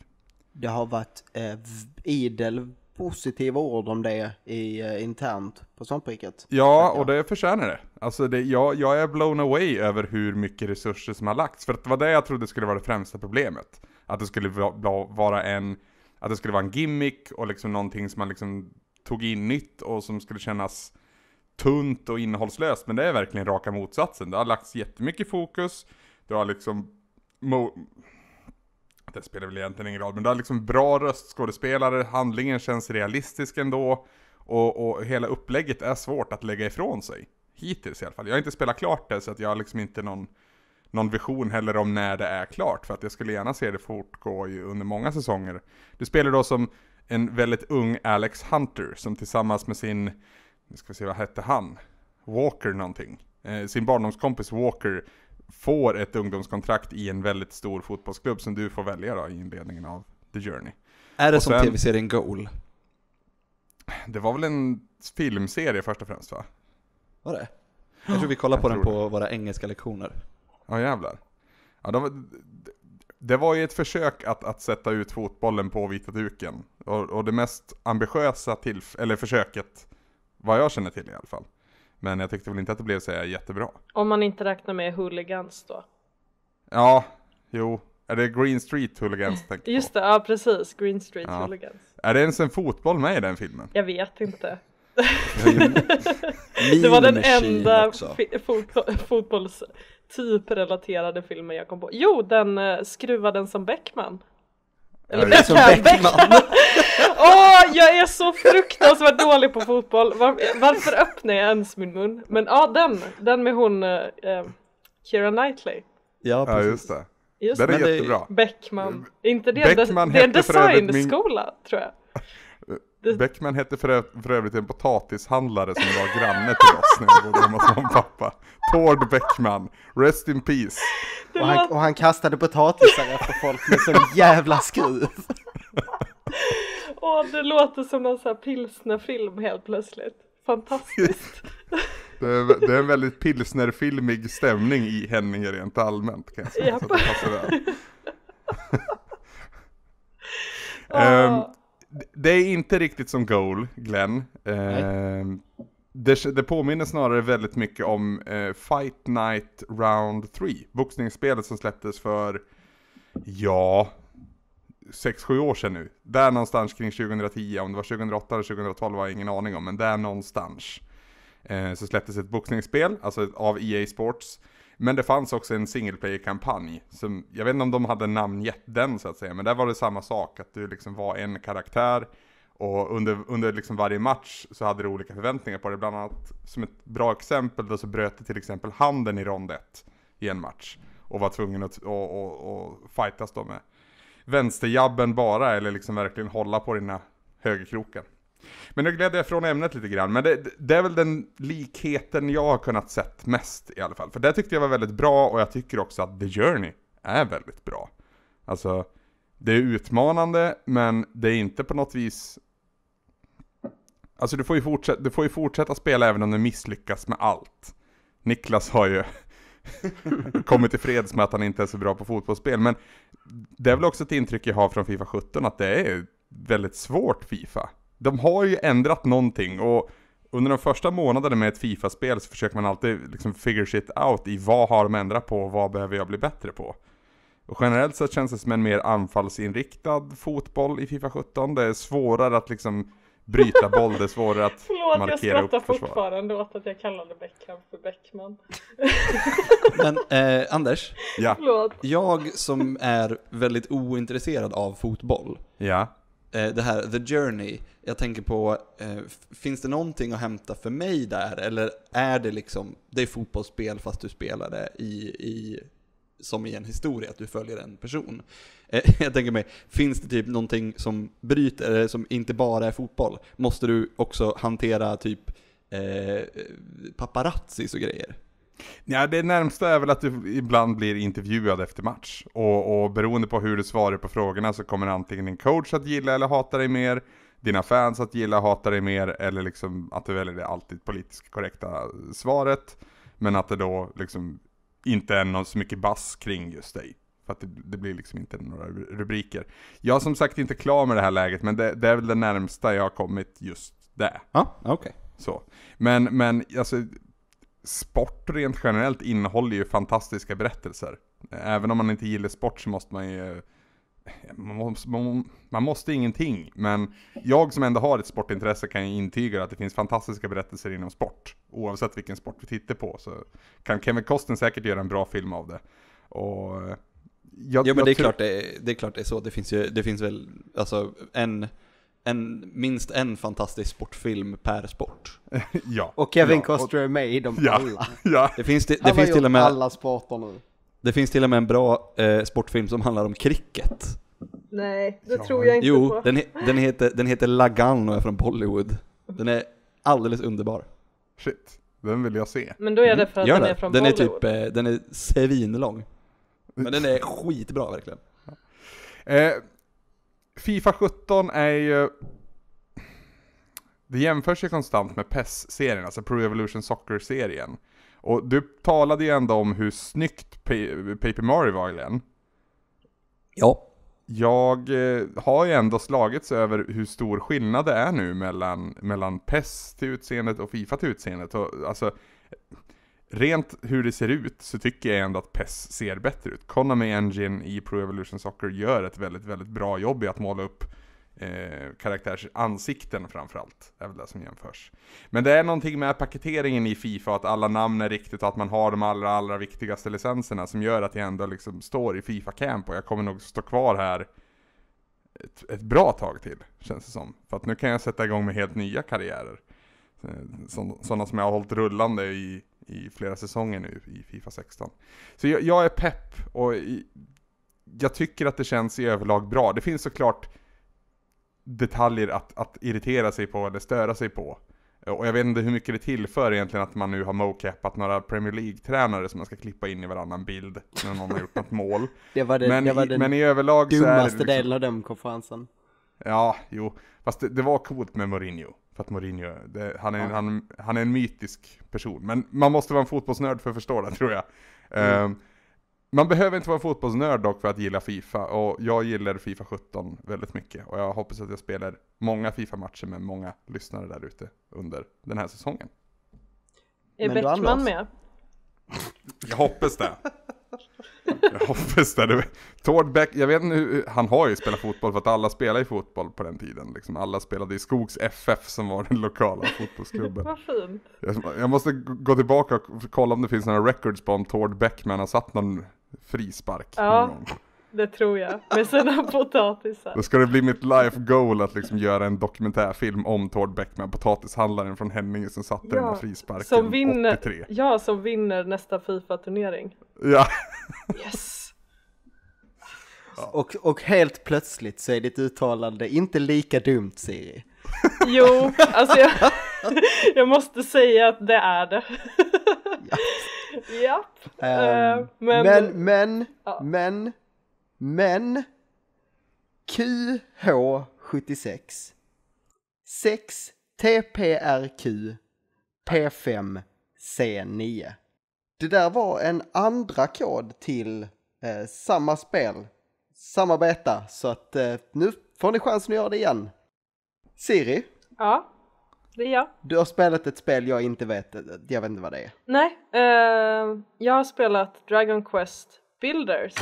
Det har varit eh, idel positiva ord om det i, eh, internt på Svampriket. Ja, och det förtjänar det. Alltså det, jag, jag är blown away över hur mycket resurser som har lagts. För att det var det jag trodde skulle vara det främsta problemet. Att det skulle va, vara en, att det skulle vara en gimmick och liksom någonting som man liksom tog in nytt och som skulle kännas tunt och innehållslöst. Men det är verkligen raka motsatsen. Det har lagts jättemycket fokus. Det har liksom det spelar väl egentligen ingen roll, men det är liksom bra röstskådespelare, handlingen känns realistisk ändå och, och hela upplägget är svårt att lägga ifrån sig. Hittills i alla fall. Jag har inte spelat klart det så att jag har liksom inte någon, någon vision heller om när det är klart för att jag skulle gärna se det fortgå ju under många säsonger. Du spelar då som en väldigt ung Alex Hunter som tillsammans med sin, nu ska vi se vad hette han, Walker någonting, eh, sin barndomskompis Walker får ett ungdomskontrakt i en väldigt stor fotbollsklubb som du får välja då i inledningen av The Journey. Är det och som tv-serien Goal? Det var väl en filmserie först och främst va? Var det? Jag tror vi kollar på den på det. våra engelska lektioner. Ja jävlar. Ja, de, det var ju ett försök att, att sätta ut fotbollen på vita duken. Och, och det mest ambitiösa till, eller försöket, vad jag känner till i alla fall. Men jag tyckte väl inte att det blev så jättebra. Om man inte räknar med hooligans då? Ja, jo. Är det Green Street Hooligans tänkte Just det, på? ja precis. Green Street ja. Hooligans. Är det ens en fotboll med i den filmen? Jag vet inte. det var den enda fotbo fotbollstyp relaterade filmen jag kom på. Jo, den uh, den som Beckman. Eller Beckman! Beckman. *laughs* Åh, oh, jag är så fruktansvärt dålig på fotboll. Var, varför öppnar jag ens min mun? Men ja, ah, den. Den med hon eh, eh Keira Knightley. Ja, precis. Ja, just det. Just den är det. jättebra. Beckman. inte det, Beckman det, det är en designskola, min... tror jag. *laughs* Det... Beckman hette för, för övrigt en potatishandlare som var granne till oss när jag bodde hos hos pappa. Tord Beckman, rest in peace. Och, han, och han, kastade potatisar efter folk med sån jävla skruv. *laughs* Åh, det låter som en sån här pilsnerfilm helt plötsligt. Fantastiskt. *laughs* Det är, det är en väldigt pilsnerfilmig stämning i Henning rent allmänt kan jag säga. Yep. Så det passar um, *laughs* det är inte riktigt som Goal, Glenn. Um, det, det, påminner snarare väldigt mycket om uh, Fight Night Round 3, boxningsspelet som släpptes för, ja, 6-7 år sedan nu. Där någonstans kring 2010, om det var 2008 eller 2012 har jag ingen aning om, men där någonstans. Eh, så släpptes ett boxningsspel, alltså av EA Sports. Men det fanns också en single player-kampanj. Som, jag vet inte om de hade namngett den så att säga, men där var det samma sak. Att du liksom var en karaktär. Och under, under liksom varje match så hade du olika förväntningar på det. Bland annat, som ett bra exempel, då så bröt du till exempel handen i rond 1 i en match. Och var tvungen att och, och, och fightas då med vänsterjabben bara eller liksom verkligen hålla på dina högerkrokar. Men nu gled jag från ämnet lite grann, men det, det, är väl den likheten jag har kunnat sett mest i alla fall. För det tyckte jag var väldigt bra och jag tycker också att The Journey är väldigt bra. Alltså, det är utmanande men det är inte på något vis... Alltså du får ju fortsätta, du får ju fortsätta spela även om du misslyckas med allt. Niklas har ju *laughs* kommit till freds med att han inte är så bra på fotbollsspel, men det är väl också ett intryck jag har från Fifa 17 att det är väldigt svårt Fifa. De har ju ändrat någonting och under de första månaderna med ett Fifa-spel så försöker man alltid liksom figure shit out i vad har de ändrat på och vad behöver jag bli bättre på. Och generellt sett känns det som en mer anfallsinriktad fotboll i Fifa 17. Det är svårare att liksom bryta boll, det är svårare att Förlåt, markera upp försvar. Förlåt, jag skrattar fortfarande åt att jag kallade Beckham för Beckman. Men eh, Anders, ja. jag som är väldigt ointresserad av fotboll, ja. Eh, det här the journey, jag tänker på, eh, finns det någonting att hämta för mig där? Eller är det liksom, det är fotbollsspel fast du spelar det i, i som i en historia, att du följer en person. Eh, *laughs* jag tänker mig, finns det typ någonting som bryter, som inte bara är fotboll? Måste du också hantera typ eh, paparazzis och grejer? Ja, det närmsta är väl att du ibland blir intervjuad efter match. Och, och beroende på hur du svarar på frågorna så kommer antingen din coach att gilla eller hata dig mer, dina fans att gilla och hata dig mer, eller liksom att du väljer det alltid politiskt korrekta svaret. Men att det då liksom inte är någon så mycket bass kring just dig för att det, det, blir liksom inte några rubriker. Jag är som sagt inte klar med det här läget, men det, det är väl det närmsta jag har kommit just där. Ja, okej. Okay. Så. Men, men alltså, sport rent generellt innehåller ju fantastiska berättelser. Även om man inte gillar sport så måste man ju man måste, man måste, ingenting, men jag som ändå har ett sportintresse kan ju intyga att det finns fantastiska berättelser inom sport. Oavsett vilken sport vi tittar på så kan Kevin Costner säkert göra en bra film av det. Och jag, ja men det är, klart det, är, det är klart det är så. Det finns ju, det finns väl, alltså en, en, minst en fantastisk sportfilm per sport. *laughs* ja. Och Kevin ja, Costner och... är med i dem ja, alla. *laughs* Ja. Det finns, det, det finns till och med... alla sporter nu. Det finns till och med en bra eh, sportfilm som handlar om cricket. Nej, det ja. tror jag inte jo, på. Jo, den, den, heter, den heter Lagan och är från Bollywood. Den är alldeles underbar. Shit, den vill jag se. Men då är det för att den, den, är från den Bollywood. Är typ, eh, den är svinlång. Men den är skitbra verkligen. Eh, Fifa 17 är ju... Det jämförs ju konstant med PES-serien, alltså Pro Evolution Soccer-serien. Och du talade ju ändå om hur snyggt Paper Mario var igen. Ja. Jag eh, har ju ändå slagits över hur stor skillnad det är nu mellan, mellan PES till utseendet och Fifa till utseendet. Och, alltså, rent hur det ser ut så tycker jag ändå att PES ser bättre ut. Konami Engine i Pro Evolution Soccer gör ett väldigt, väldigt bra jobb i att måla upp eh, karaktärs framförallt. Det är väl det som jämförs. Men det är någonting med paketeringen i Fifa, att alla namn är riktigt och att man har de allra, allra viktigaste licenserna som gör att jag ändå liksom står i Fifa Camp och jag kommer nog stå kvar här ett, ett bra tag till, känns det som. För att nu kan jag sätta igång med helt nya karriärer. Eh, sådana som jag har hållit rullande i i flera säsonger nu i Fifa 16. Så jag, jag är pepp och jag tycker att det känns i överlag bra. Det finns såklart detaljer att, att irritera sig på eller störa sig på. Och jag vet inte hur mycket det tillför egentligen att man nu har mocapat några Premier League-tränare som man ska klippa in i varannan bild när någon har gjort något mål. *laughs* Det var, det, men, det var i, den men i överlag så är det liksom... delen av den konferensen. Ja, jo. Fast det, det var coolt med Mourinho. För att Mourinho, det, han, är, ja. han, han är en mytisk person. Men man måste vara en fotbollsnörd för att förstå det *laughs* tror jag. Mm. Um, man behöver inte vara fotbollsnörd dock för att gilla Fifa. Och jag gillar Fifa 17 väldigt mycket. Och jag hoppas att jag spelar många Fifa-matcher med många lyssnare där ute under den här säsongen. Är Bäckman med? Jag hoppas det. *laughs* Jag hoppas det. Tord Beck, jag vet inte han har ju spelat fotboll för att alla spelade i fotboll på den tiden. Liksom alla spelade i Skogs FF som var den lokala fotbollsklubben. Vad fint. Jag, jag, måste gå tillbaka och kolla om det finns några records på om Tord Beckman har satt någon frispark. Ja. Någon gång. Det tror jag, med sina *laughs* potatisar. Då ska det bli mitt life goal att liksom göra en dokumentärfilm om Tord Beckman, potatishandlaren från Henninge som satte ja, den där frisparken som vinner, 83. Ja, som vinner nästa Fifa-turnering. Ja. Yes. Och, och helt plötsligt så är ditt uttalande inte lika dumt Siri. Jo, *laughs* alltså jag, *laughs* jag måste säga att det är det. Japp. Japp. Um, ehm, eh, men, men, men, ja. men men QH76 6 TPRQ P5 C9. Det där var en andra kod till eh, samma spel. Samma beta, så att eh, nu får ni chansen att göra det igen. Siri? Ja, det är jag. Du har spelat ett spel jag inte vet, jag vet inte vad det är. Nej, eh, jag har spelat Dragon Quest Builders.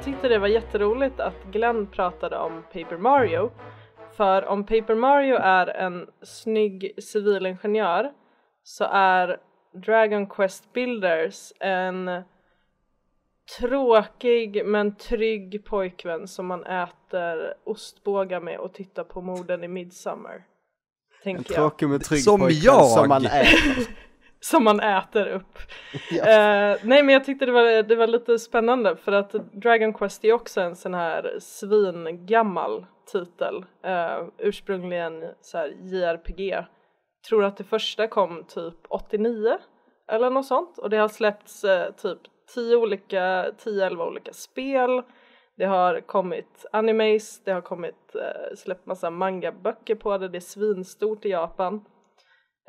jag tyckte det var jätteroligt att Glenn pratade om Paper Mario. För om Paper Mario är en snygg civilingenjör så är Dragon Quest Builders en tråkig men trygg pojkvän som man äter ostbågar med och tittar på morden i Midsummer. En tråkig men trygg som pojkvän jag. som man äter. *laughs* som man äter upp. Yes. *laughs* Uh, eh, nej men jag tyckte det var, det var lite spännande för att Dragon Quest är också en sån här svingammal titel. Uh, ursprungligen så här JRPG. Tror att det första kom typ 89 eller något sånt och det har släppts uh, typ 10 olika, 10-11 olika spel. Det har kommit animes, det har kommit, släppt massa mangaböcker på det, det är svinstort i Japan.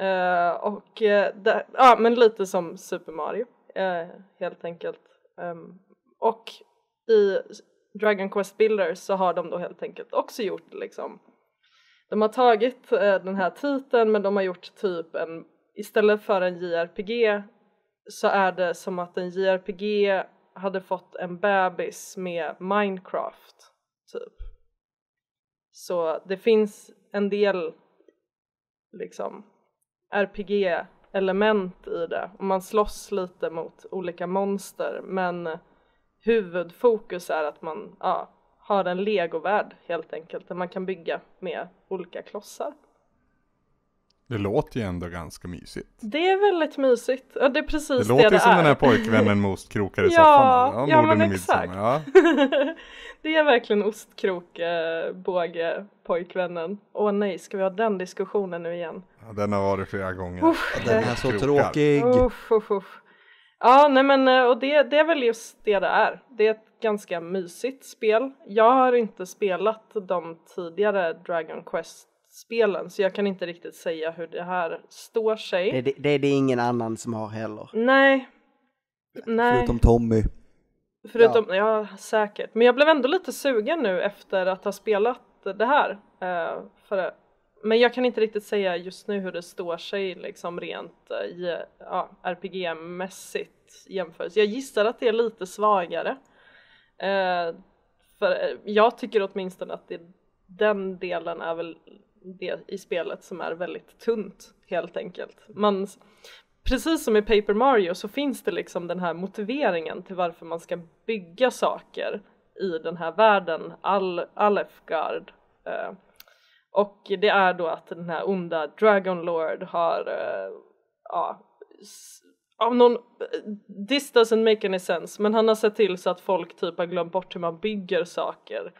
Eh, och eh, där, ja, men lite som Super Mario eh, helt enkelt. Ehm, och i Dragon Quest Builders så har de då helt enkelt också gjort liksom de har tagit den här titeln men de har gjort typ en istället för en JRPG så är det som att en JRPG hade fått en bebis med Minecraft typ. Så det finns en del liksom RPG-element i det och man slåss lite mot olika monster men huvudfokus är att man ja, har en legovärld helt enkelt där man kan bygga med olika klossar. Det låter ju ändå ganska mysigt. Det är väldigt mysigt. Ja, det är precis det, det låter det som är. den här pojkvännen med ostkrokar i *laughs* ja, soffan. Ja, ja men exakt. Ja. *laughs* Det är verkligen ostkrokbåge pojkvännen. Åh nej, ska vi ha den diskussionen nu igen? Ja, den har varit flera gånger. Uff, den är så tråkig. Uff, uff, uff. Ja, nej men eh, och det, det är väl just det det är. Det är ett ganska mysigt spel. Jag har inte spelat de tidigare Dragon Quest spelen så jag kan inte riktigt säga hur det här står sig. Det, det, det är det ingen annan som har heller. Nej. Nej. Förutom Tommy. Förutom, ja. ja säkert. Men jag blev ändå lite sugen nu efter att ha spelat det här. Eh, för, men jag kan inte riktigt säga just nu hur det står sig liksom rent eh, ja, RPG-mässigt jämfört. Jag gissar att det är lite svagare. Eh, för eh, jag tycker åtminstone att det, den delen är väl det i spelet som är väldigt tunt helt enkelt. Man, precis som i Paper Mario så finns det liksom den här motiveringen till varför man ska bygga saker i den här världen, Alefgard. Eh, och det är då att den här onda Dragon Lord har, eh, ja, av någon, this doesn't make any sense, men han har sett till så att folk typ har glömt bort hur man bygger saker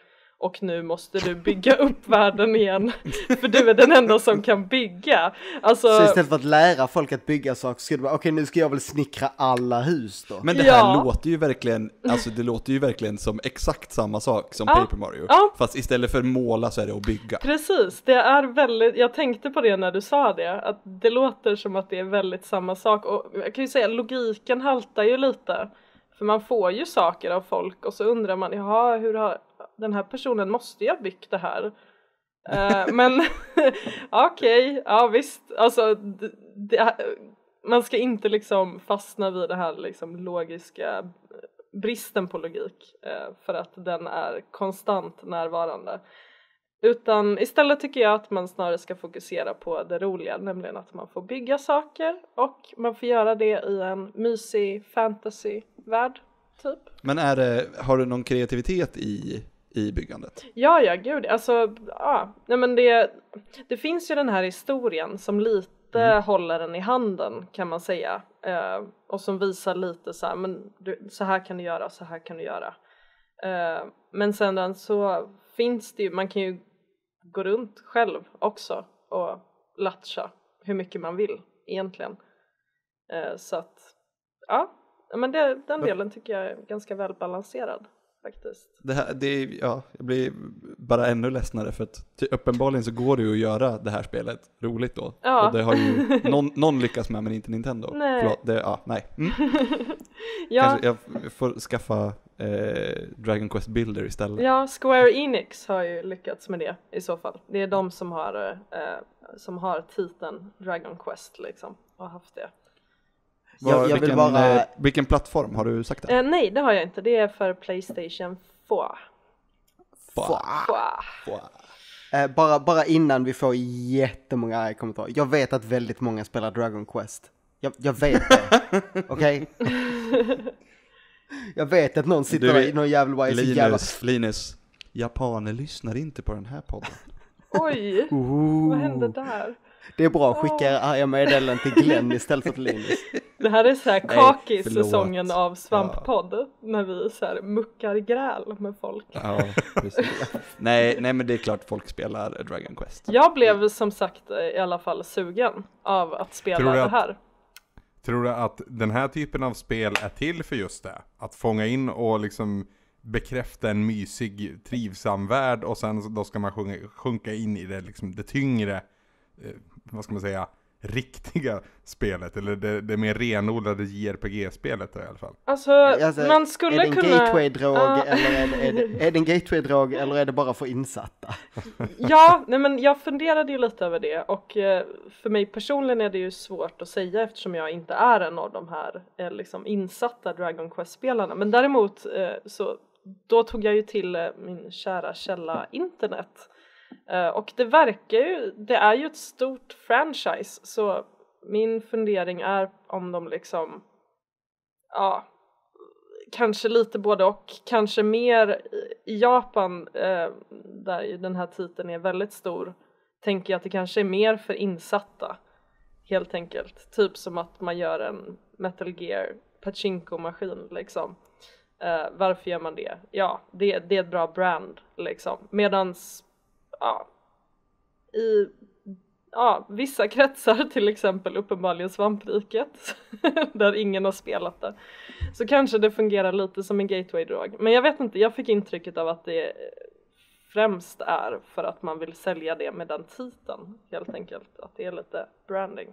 och nu måste du bygga upp världen igen *laughs* för du är den enda som kan bygga. Alltså... Så istället för att lära folk att bygga saker skulle du bara, okej okay, nu ska jag väl snickra alla hus då. Men det här ja. låter ju verkligen, alltså det låter ju verkligen som exakt samma sak som ja. Paper Mario. Ja. Fast istället för att måla så är det att bygga. Precis, det är väldigt, jag tänkte på det när du sa det, att det låter som att det är väldigt samma sak och jag kan ju säga logiken haltar ju lite. För man får ju saker av folk och så undrar man, jaha, hur har, den här personen måste ju ha byggt det här. uh, men *laughs* okej, okay, ja visst, alltså det, det, man ska inte liksom fastna vid den här liksom logiska eh, bristen på logik uh, för att den är konstant närvarande. Utan istället tycker jag att man snarare ska fokusera på det roliga, nämligen att man får bygga saker och man får göra det i en mysig fantasyvärld, typ. Men är det, har du någon kreativitet i i byggandet. Ja, ja, gud, alltså, ja, nej men det, det finns ju den här historien som lite mm. håller den i handen kan man säga eh, och som visar lite så här, men du, så här kan du göra, så här kan du göra. Eh, men sedan så finns det ju, man kan ju gå runt själv också och latcha hur mycket man vill egentligen. Eh, så att, ja, men det, den delen tycker jag är ganska välbalanserad faktiskt. Det här, det är, ja, jag blir bara ännu ledsnare för att ty, uppenbarligen så går det ju att göra det här spelet roligt då. Ja. Och det har ju *laughs* någon, någon lyckats med men inte Nintendo. Nej. Förlåt, det, ja, nej. Mm. *laughs* ja. Kanske jag får skaffa eh, Dragon Quest Builder istället. Ja, Square Enix har ju lyckats med det i så fall. Det är de som har, eh, eh som har titeln Dragon Quest liksom och haft det. Var, jag, jag vilken, bara... Eh, vilken, plattform har du sagt det? Eh, nej, det har jag inte. Det är för Playstation 4. Eh, bara, bara innan vi får jättemånga arga kommentarer. Jag vet att väldigt många spelar Dragon Quest. Jag, jag vet det. *laughs* Okej? jag vet att någon sitter i någon jävla bara Linus, jävla... Linus, japaner lyssnar inte på den här podden. Oj, Ooh. vad hände där? Det är bra, skicka er arga meddelanden till Glenn istället för till Linus. Det här är så här kakis-säsongen av svamppodd. Ja. När vi så här muckar gräl med folk. Ja, nej, nej, men det är klart folk spelar Dragon Quest. Jag blev som sagt eh, i alla fall sugen av att spela det här. tror du att den här typen av spel är till för just det? Att fånga in och liksom bekräfta en mysig, trivsam värld och sen då ska man sjunga, sjunka in i det, liksom, det tyngre eh, vad ska man säga, riktiga spelet. Eller det, det mer renodlade JRPG-spelet i alla fall. Alltså, alltså man skulle kunna... Är det en gateway-drog uh... eller är det, är det, är det gateway eller är det bara för insatta? *laughs* ja, nej men jag funderade ju lite över det och eh, för mig personligen är det ju svårt att säga eftersom jag inte är en av de här eh, liksom insatta Dragon Quest-spelarna. Men däremot eh, så då tog jag ju till min kära källa internet Eh, och det verkar ju, det är ju ett stort franchise så min fundering är om de liksom, ja, kanske lite både och, kanske mer i Japan eh, där ju den här titeln är väldigt stor tänker jag att det kanske är mer för insatta helt enkelt. Typ som att man gör en metal gear pachinko-maskin liksom. Eh, varför gör man det? Ja, det, det är ett bra brand liksom. Medans ja, i ja, vissa kretsar, *laughs* till exempel uppenbarligen svampriket, *laughs* där ingen har spelat det, så kanske det fungerar lite som en gateway-drog. Men jag vet inte, jag fick intrycket av att det främst är för att man vill sälja det med den titeln helt enkelt, att det är lite branding.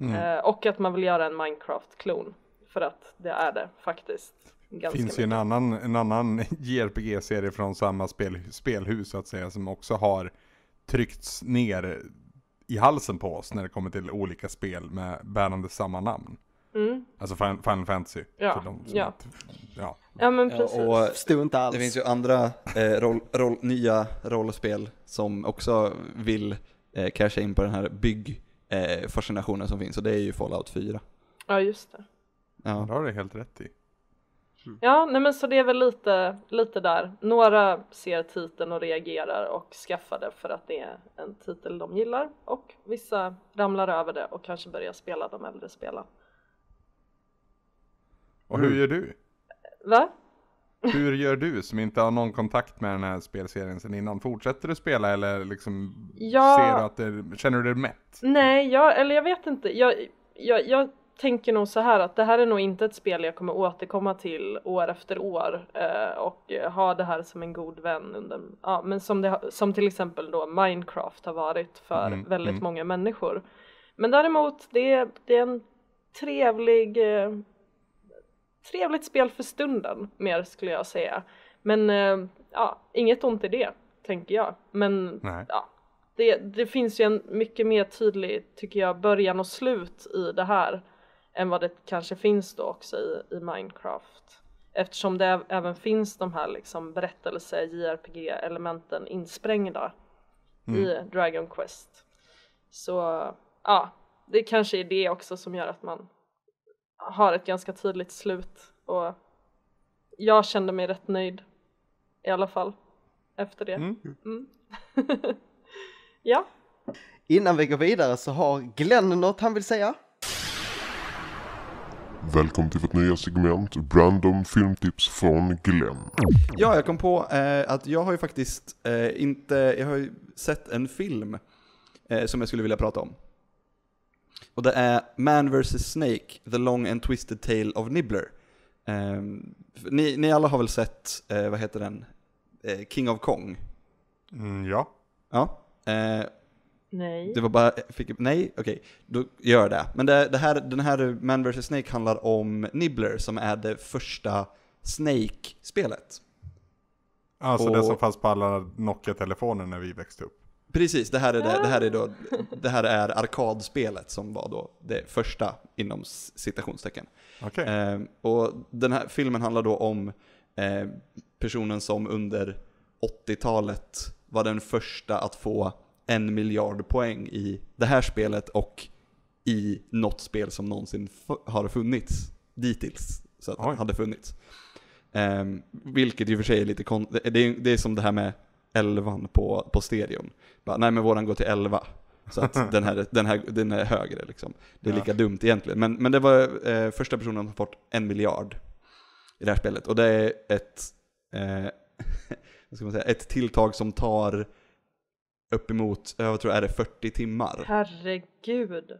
Mm. Eh, och att man vill göra en Minecraft-klon, för att det är det faktiskt ganska finns mycket. ju en annan, en annan *laughs* JRPG-serie från samma spel, spelhus så att säga som också har tryckts ner i halsen på oss när det kommer till olika spel med bärande samma namn. Mm. Alltså Final Fantasy. Ja, ja. Inte, ja. ja. men precis. Ja, och Stu inte alls. Det finns ju andra eh, roll, roll, nya rollspel som också vill eh, casha in på den här byggfascinationen eh, som finns och det är ju Fallout 4. Ja, just det. Ja. Det har du helt rätt i. Mm. Ja, nej men så det är väl lite, lite där. Några ser titeln och reagerar och skaffar det för att det är en titel de gillar och vissa ramlar över det och kanske börjar spela de äldre spelen. Och hur mm. gör du? Va? Hur *laughs* gör du som inte har någon kontakt med den här spelserien sedan innan? Fortsätter du spela eller liksom ja. ser du att det, känner du dig mätt? Nej, jag, eller jag vet inte. Jag, jag, jag tänker nog så här att det här är nog inte ett spel jag kommer återkomma till år efter år eh, och ha det här som en god vän under, ja, men som, det, som till exempel då Minecraft har varit för mm, väldigt mm. många människor. Men däremot det, det är en trevlig, eh, trevligt spel för stunden mer skulle jag säga. Men eh, ja, inget ont i det tänker jag. Men Nej. ja, det, det, finns ju en mycket mer tydlig, tycker jag, början och slut i det här än vad det kanske finns då också i, i Minecraft. Eftersom det även finns de här liksom berättelse, JRPG elementen insprängda mm. i Dragon Quest. Så ja, det kanske är det också som gör att man har ett ganska tydligt slut och jag kände mig rätt nöjd i alla fall efter det. Mm. Mm. *laughs* ja. Innan vi går vidare så har Glenn något han vill säga. Välkommen till vårt nya segment Random filmtips från Glenn. Ja, jag kom på eh, att jag har ju faktiskt eh, inte, jag har ju sett en film eh, som jag skulle vilja prata om. Och det är Man vs Snake, The Long and Twisted Tale of Nibbler. Ehm, ni, ni, alla har väl sett, eh, vad heter den, eh, King of Kong? Mm, ja. Ja. Eh, Nej. Det var bara, fick, nej, okej, okay, då gör det. Men det, det, här, den här Man vs Snake handlar om Nibbler som är det första Snake-spelet. Alltså och, det som fanns på alla Nokia-telefoner när vi växte upp. Precis, det här är, det, det här är, då, *laughs* det här är arkadspelet som var då det första inom citationstecken. Okay. Eh, och den här filmen handlar då om eh, personen som under 80-talet var den första att få en miljard poäng i det här spelet och i något spel som någonsin har funnits dittills. Så att det hade funnits. Um, vilket och för sig är lite konstigt, det, är, det är som det här med 11 på, på stereon. Bara, nej men våran går till 11. Så att den här, *laughs* den här, den är högre liksom. Det är ja. lika dumt egentligen. Men, men det var eh, första personen som fått en miljard i det här spelet. Och det är ett, eh, *laughs* vad ska man säga, ett tilltag som tar uppemot, eh, jag tror är det 40 timmar. Herregud.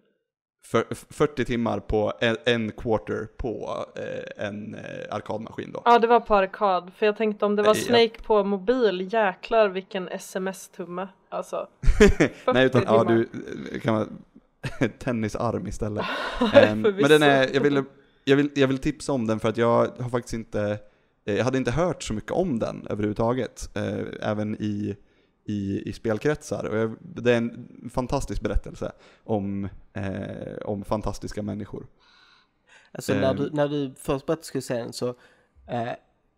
För, 40 timmar på en, en quarter på eh, en eh, arkadmaskin då. Ja, det var på arkad. För jag tänkte om det var Snake yep. på mobil, jäklar vilken sms-tumme. Alltså, 40 *laughs* Nej, utan timmar. ja, du eh, kan vara *laughs* tennisarm istället. um, *laughs* men den är, jag ville jag vill, jag vill tipsa om den för att jag har faktiskt inte, eh, jag hade inte hört så mycket om den överhuvudtaget. Eh, även i i, i spelkretsar. Och jag, det är en fantastisk berättelse om, eh, om fantastiska människor. Alltså eh. när, ehm. du, när du först berättade skulle säga den så eh,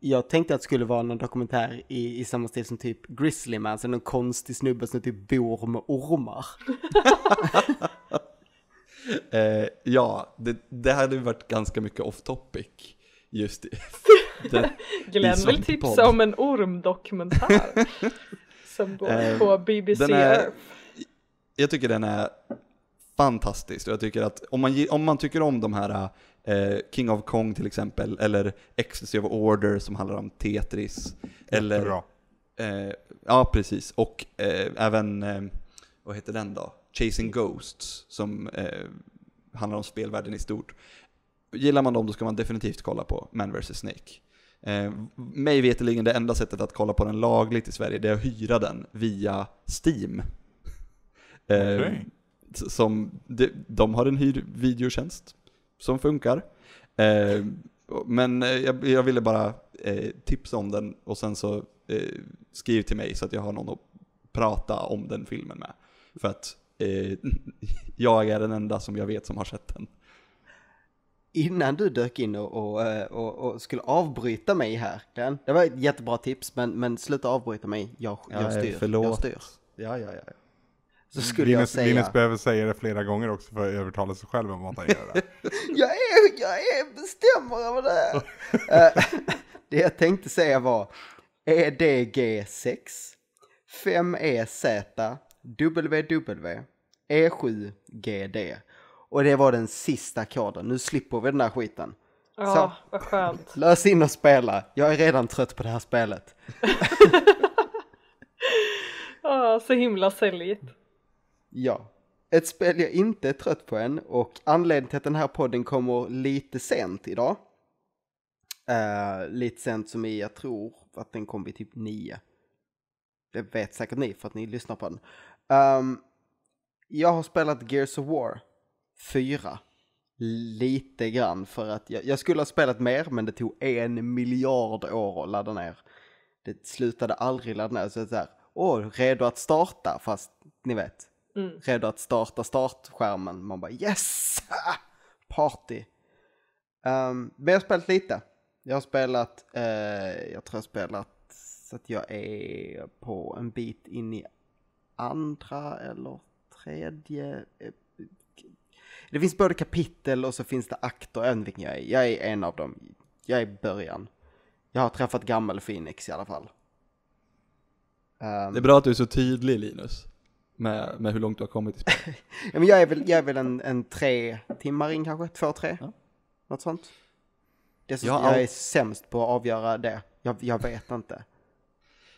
jag tänkte att det skulle vara någon dokumentär i, i samma stil som typ Grizzly Man, så alltså någon konstig snubbe som typ bor med ormar. *laughs* eh, ja, det, det hade ju varit ganska mycket off topic. Just *laughs* det. det Glenn vill tipsa om en ormdokumentär. *laughs* som går uh, på BBC är, Earth. Jag tycker den är fantastisk och jag tycker att om man, om man tycker om de här uh, King of Kong till exempel, eller Ecstasy of Order som handlar om Tetris, eller... Bra. Uh, eh, ja, precis. Och även, vad heter den då? Chasing Ghosts, som handlar om spelvärlden i stort. Gillar man dem då ska man definitivt kolla på Man vs Snake. Eh, mig veterligen det enda sättet att kolla på den lagligt i Sverige det är att hyra den via Steam. Eh, okay. som, de, de har en hyrvideotjänst som funkar. Eh, men eh, jag, jag, ville bara eh, tipsa om den och sen så eh, skriv till mig så att jag har någon att prata om den filmen med. För att eh, *laughs* jag är den enda som jag vet som har sett den innan du dök in och, och, eh, och, och skulle avbryta mig här. Den, det var ett jättebra tips, men, men sluta avbryta mig. Jag, ja, jag styr. Förlåt. Jag styr. Ja, ja, ja. Så skulle Linus, jag säga... Linus behöver säga det flera gånger också för att övertala sig själv om att han gör det. *laughs* jag, är, jag är bestämmer över det här. Eh, *laughs* det jag tänkte säga var EDG6, 5EZ, e WW, E7GD. Och det var den sista koden, nu slipper vi den här skiten. Ja, Så, vad skönt. *laughs* Lös in och spela, jag är redan trött på det här spelet. *laughs* Ja, så himla säljigt. Ja. Ett spel jag inte är trött på än och anledningen till att den här podden kommer lite sent idag. Uh, lite sent som i, jag tror att den kom vid typ nio. Det vet säkert ni för att ni lyssnar på den. Um, jag har spelat Gears of War fyra. Lite grann för att jag, jag skulle ha spelat mer men det tog en miljard år att ladda ner. Det slutade aldrig ladda ner så det här, åh, redo att starta fast ni vet, mm. redo att starta startskärmen. Man bara yes! *laughs* Party! Um, men jag har spelat lite. Jag har spelat, eh, jag tror jag har spelat så att jag är på en bit in i andra eller tredje eh, det finns både kapitel och så finns det akter, och vilken jag är. Jag är en av dem. Jag är början. Jag har träffat gammal Phoenix i alla fall. Um, det är bra att du är så tydlig Linus. Med, med hur långt du har kommit i spelet. *laughs* jag är väl, jag är väl en, en tre timmar in kanske, två, tre. Ja. Något sånt. Så, jag, jag är sämst på att avgöra det. Jag, jag vet inte.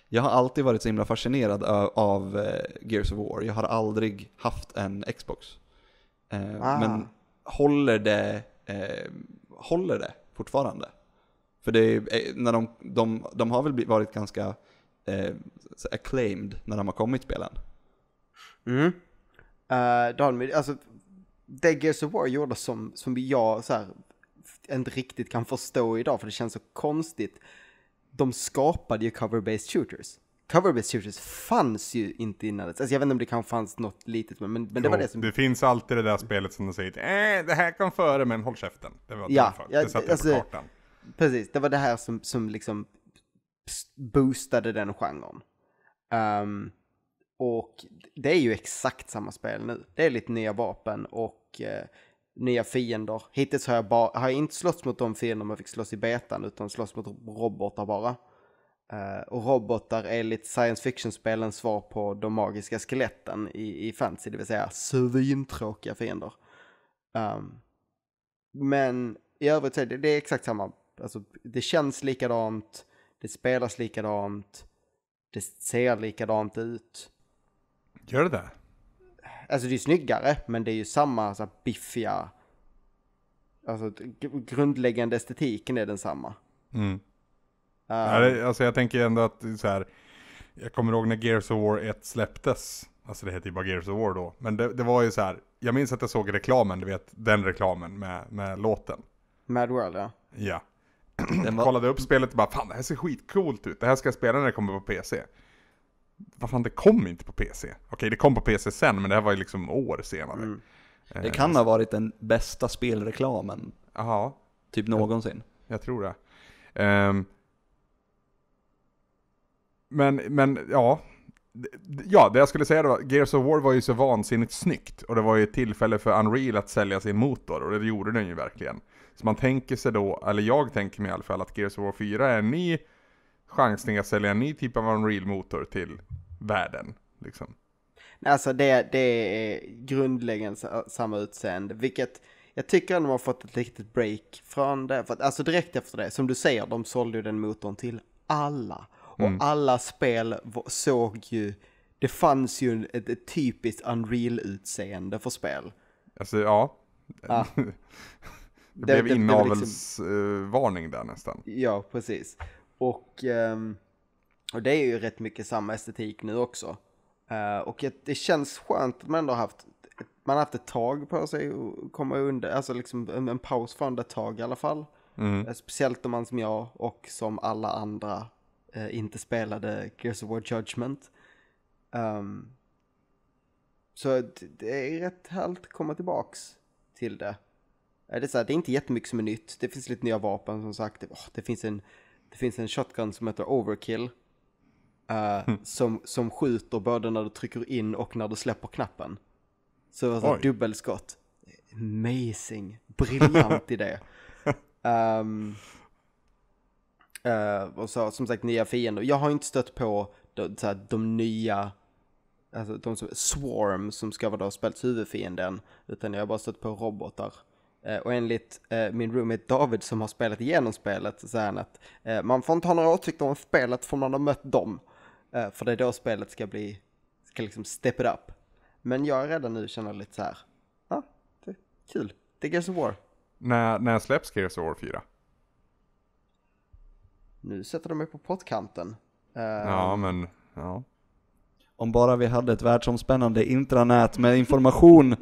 Jag har alltid varit så himla fascinerad av, av eh, Gears of War. Jag har aldrig haft en Xbox. Eh, ah. Men håller det, eh, håller det fortfarande? För det är, eh, när de, de, de har väl varit ganska eh, acclaimed när de har kommit spelen. Mm. Uh, de, alltså, det Gears of War gjorde som, som jag så här, inte riktigt kan förstå idag för det känns så konstigt. De skapade ju cover-based shooters. Coverbase churches fanns ju inte innan. Alltså jag vet inte om det kanske fanns något litet, men, men det var det som... det finns alltid det där spelet som de säger äh, det här kom före, men håll käften. Det var ja, det, det satte alltså, på kartan. Precis, det var det här som, som liksom boostade den genren. Um, och det är ju exakt samma spel nu. Det är lite nya vapen och eh, nya fiender. Hittills har jag, bara, har jag inte slåss mot de fiender man fick slåss i betan, utan slåss mot robotar bara. Eh, och robotar är lite science fiction-spelens svar på de magiska skeletten i, i fantasy, det vill säga svintråkiga fiender. Um, men i övrigt så är det, det är exakt samma, alltså, det känns likadant, det spelas likadant, det ser likadant ut. Gör det det? Alltså det är snyggare, men det är ju samma så här, biffiga, alltså grundläggande estetiken är densamma. Mm. Um, alltså jag tänker ändå att så här, jag kommer ihåg när Gears of War 1 släpptes. Alltså det hette ju bara Gears of War då. Men det, det var ju så här, jag minns att jag såg reklamen, du vet den reklamen med, med låten. Mad World ja. Ja. Var... *clears throat* Kollade upp spelet och bara fan det här ser skitcoolt ut, det här ska jag spela när det kommer på PC. Vad fan det kom inte på PC. Okej det kom på PC sen men det här var ju liksom år senare. Mm. det kan ha varit den bästa spelreklamen. Aha. Typ någonsin. Jag, jag tror det. Um, men, men ja. Ja, det jag skulle säga då, Gears of War var ju så vansinnigt snyggt. Och det var ju ett tillfälle för Unreal att sälja sin motor, och det gjorde den ju verkligen. Så man tänker sig då, eller jag tänker mig i alla fall, att Gears of War 4 är en ny chansning att sälja en ny typ av Unreal-motor till världen. Liksom. Alltså det, det är grundläggande samma utseende, vilket jag tycker att de har fått ett litet break från det. För att, alltså direkt efter det, som du säger, de sålde ju den motorn till alla. Och mm. alla spel såg ju, det fanns ju ett, ett typiskt Unreal-utseende för spel. Alltså ja. Ah. *laughs* det, det blev inavelsvarning liksom... där nästan. Ja, precis. Och, ehm, och det är ju rätt mycket samma estetik nu också. Eh, och det känns skönt att man ändå har haft man har haft ett tag på sig att komma under, alltså liksom en paus från det tag i alla fall. Mm. Eh, speciellt om man som jag och som alla andra eh, inte spelade Gears of War Judgment. Um, så det är rätt härligt att komma tillbaks till det. Eh, det är, så här, det är inte jättemycket som är nytt. Det finns lite nya vapen som sagt. Oh, det, finns en, det finns en shotgun som heter Overkill. Uh, mm. som, som skjuter både när du trycker in och när du släpper knappen. Så alltså, dubbelskott. Amazing. Briljant idé. Um, *laughs* Uh, och så, som sagt nya fiender. Jag har inte stött på de, så här, de nya, alltså de som, Swarm som ska vara då spelets huvudfienden. Utan jag har bara stött på robotar. Uh, och enligt uh, min roommate David som har spelat igenom spelet så säger han att uh, man får inte ha några åsikter om spelet för man har mött dem. för det är då spelet ska bli, ska liksom step it up. Men jag är redan nu känner lite så här, ja, ah, kul, det är Gears of War. När, när släpps Gears of War 4? nu sätter de mig på pottkanten. Uh, ja, ehm. men ja. Om bara vi hade ett världsomspännande intranät med information.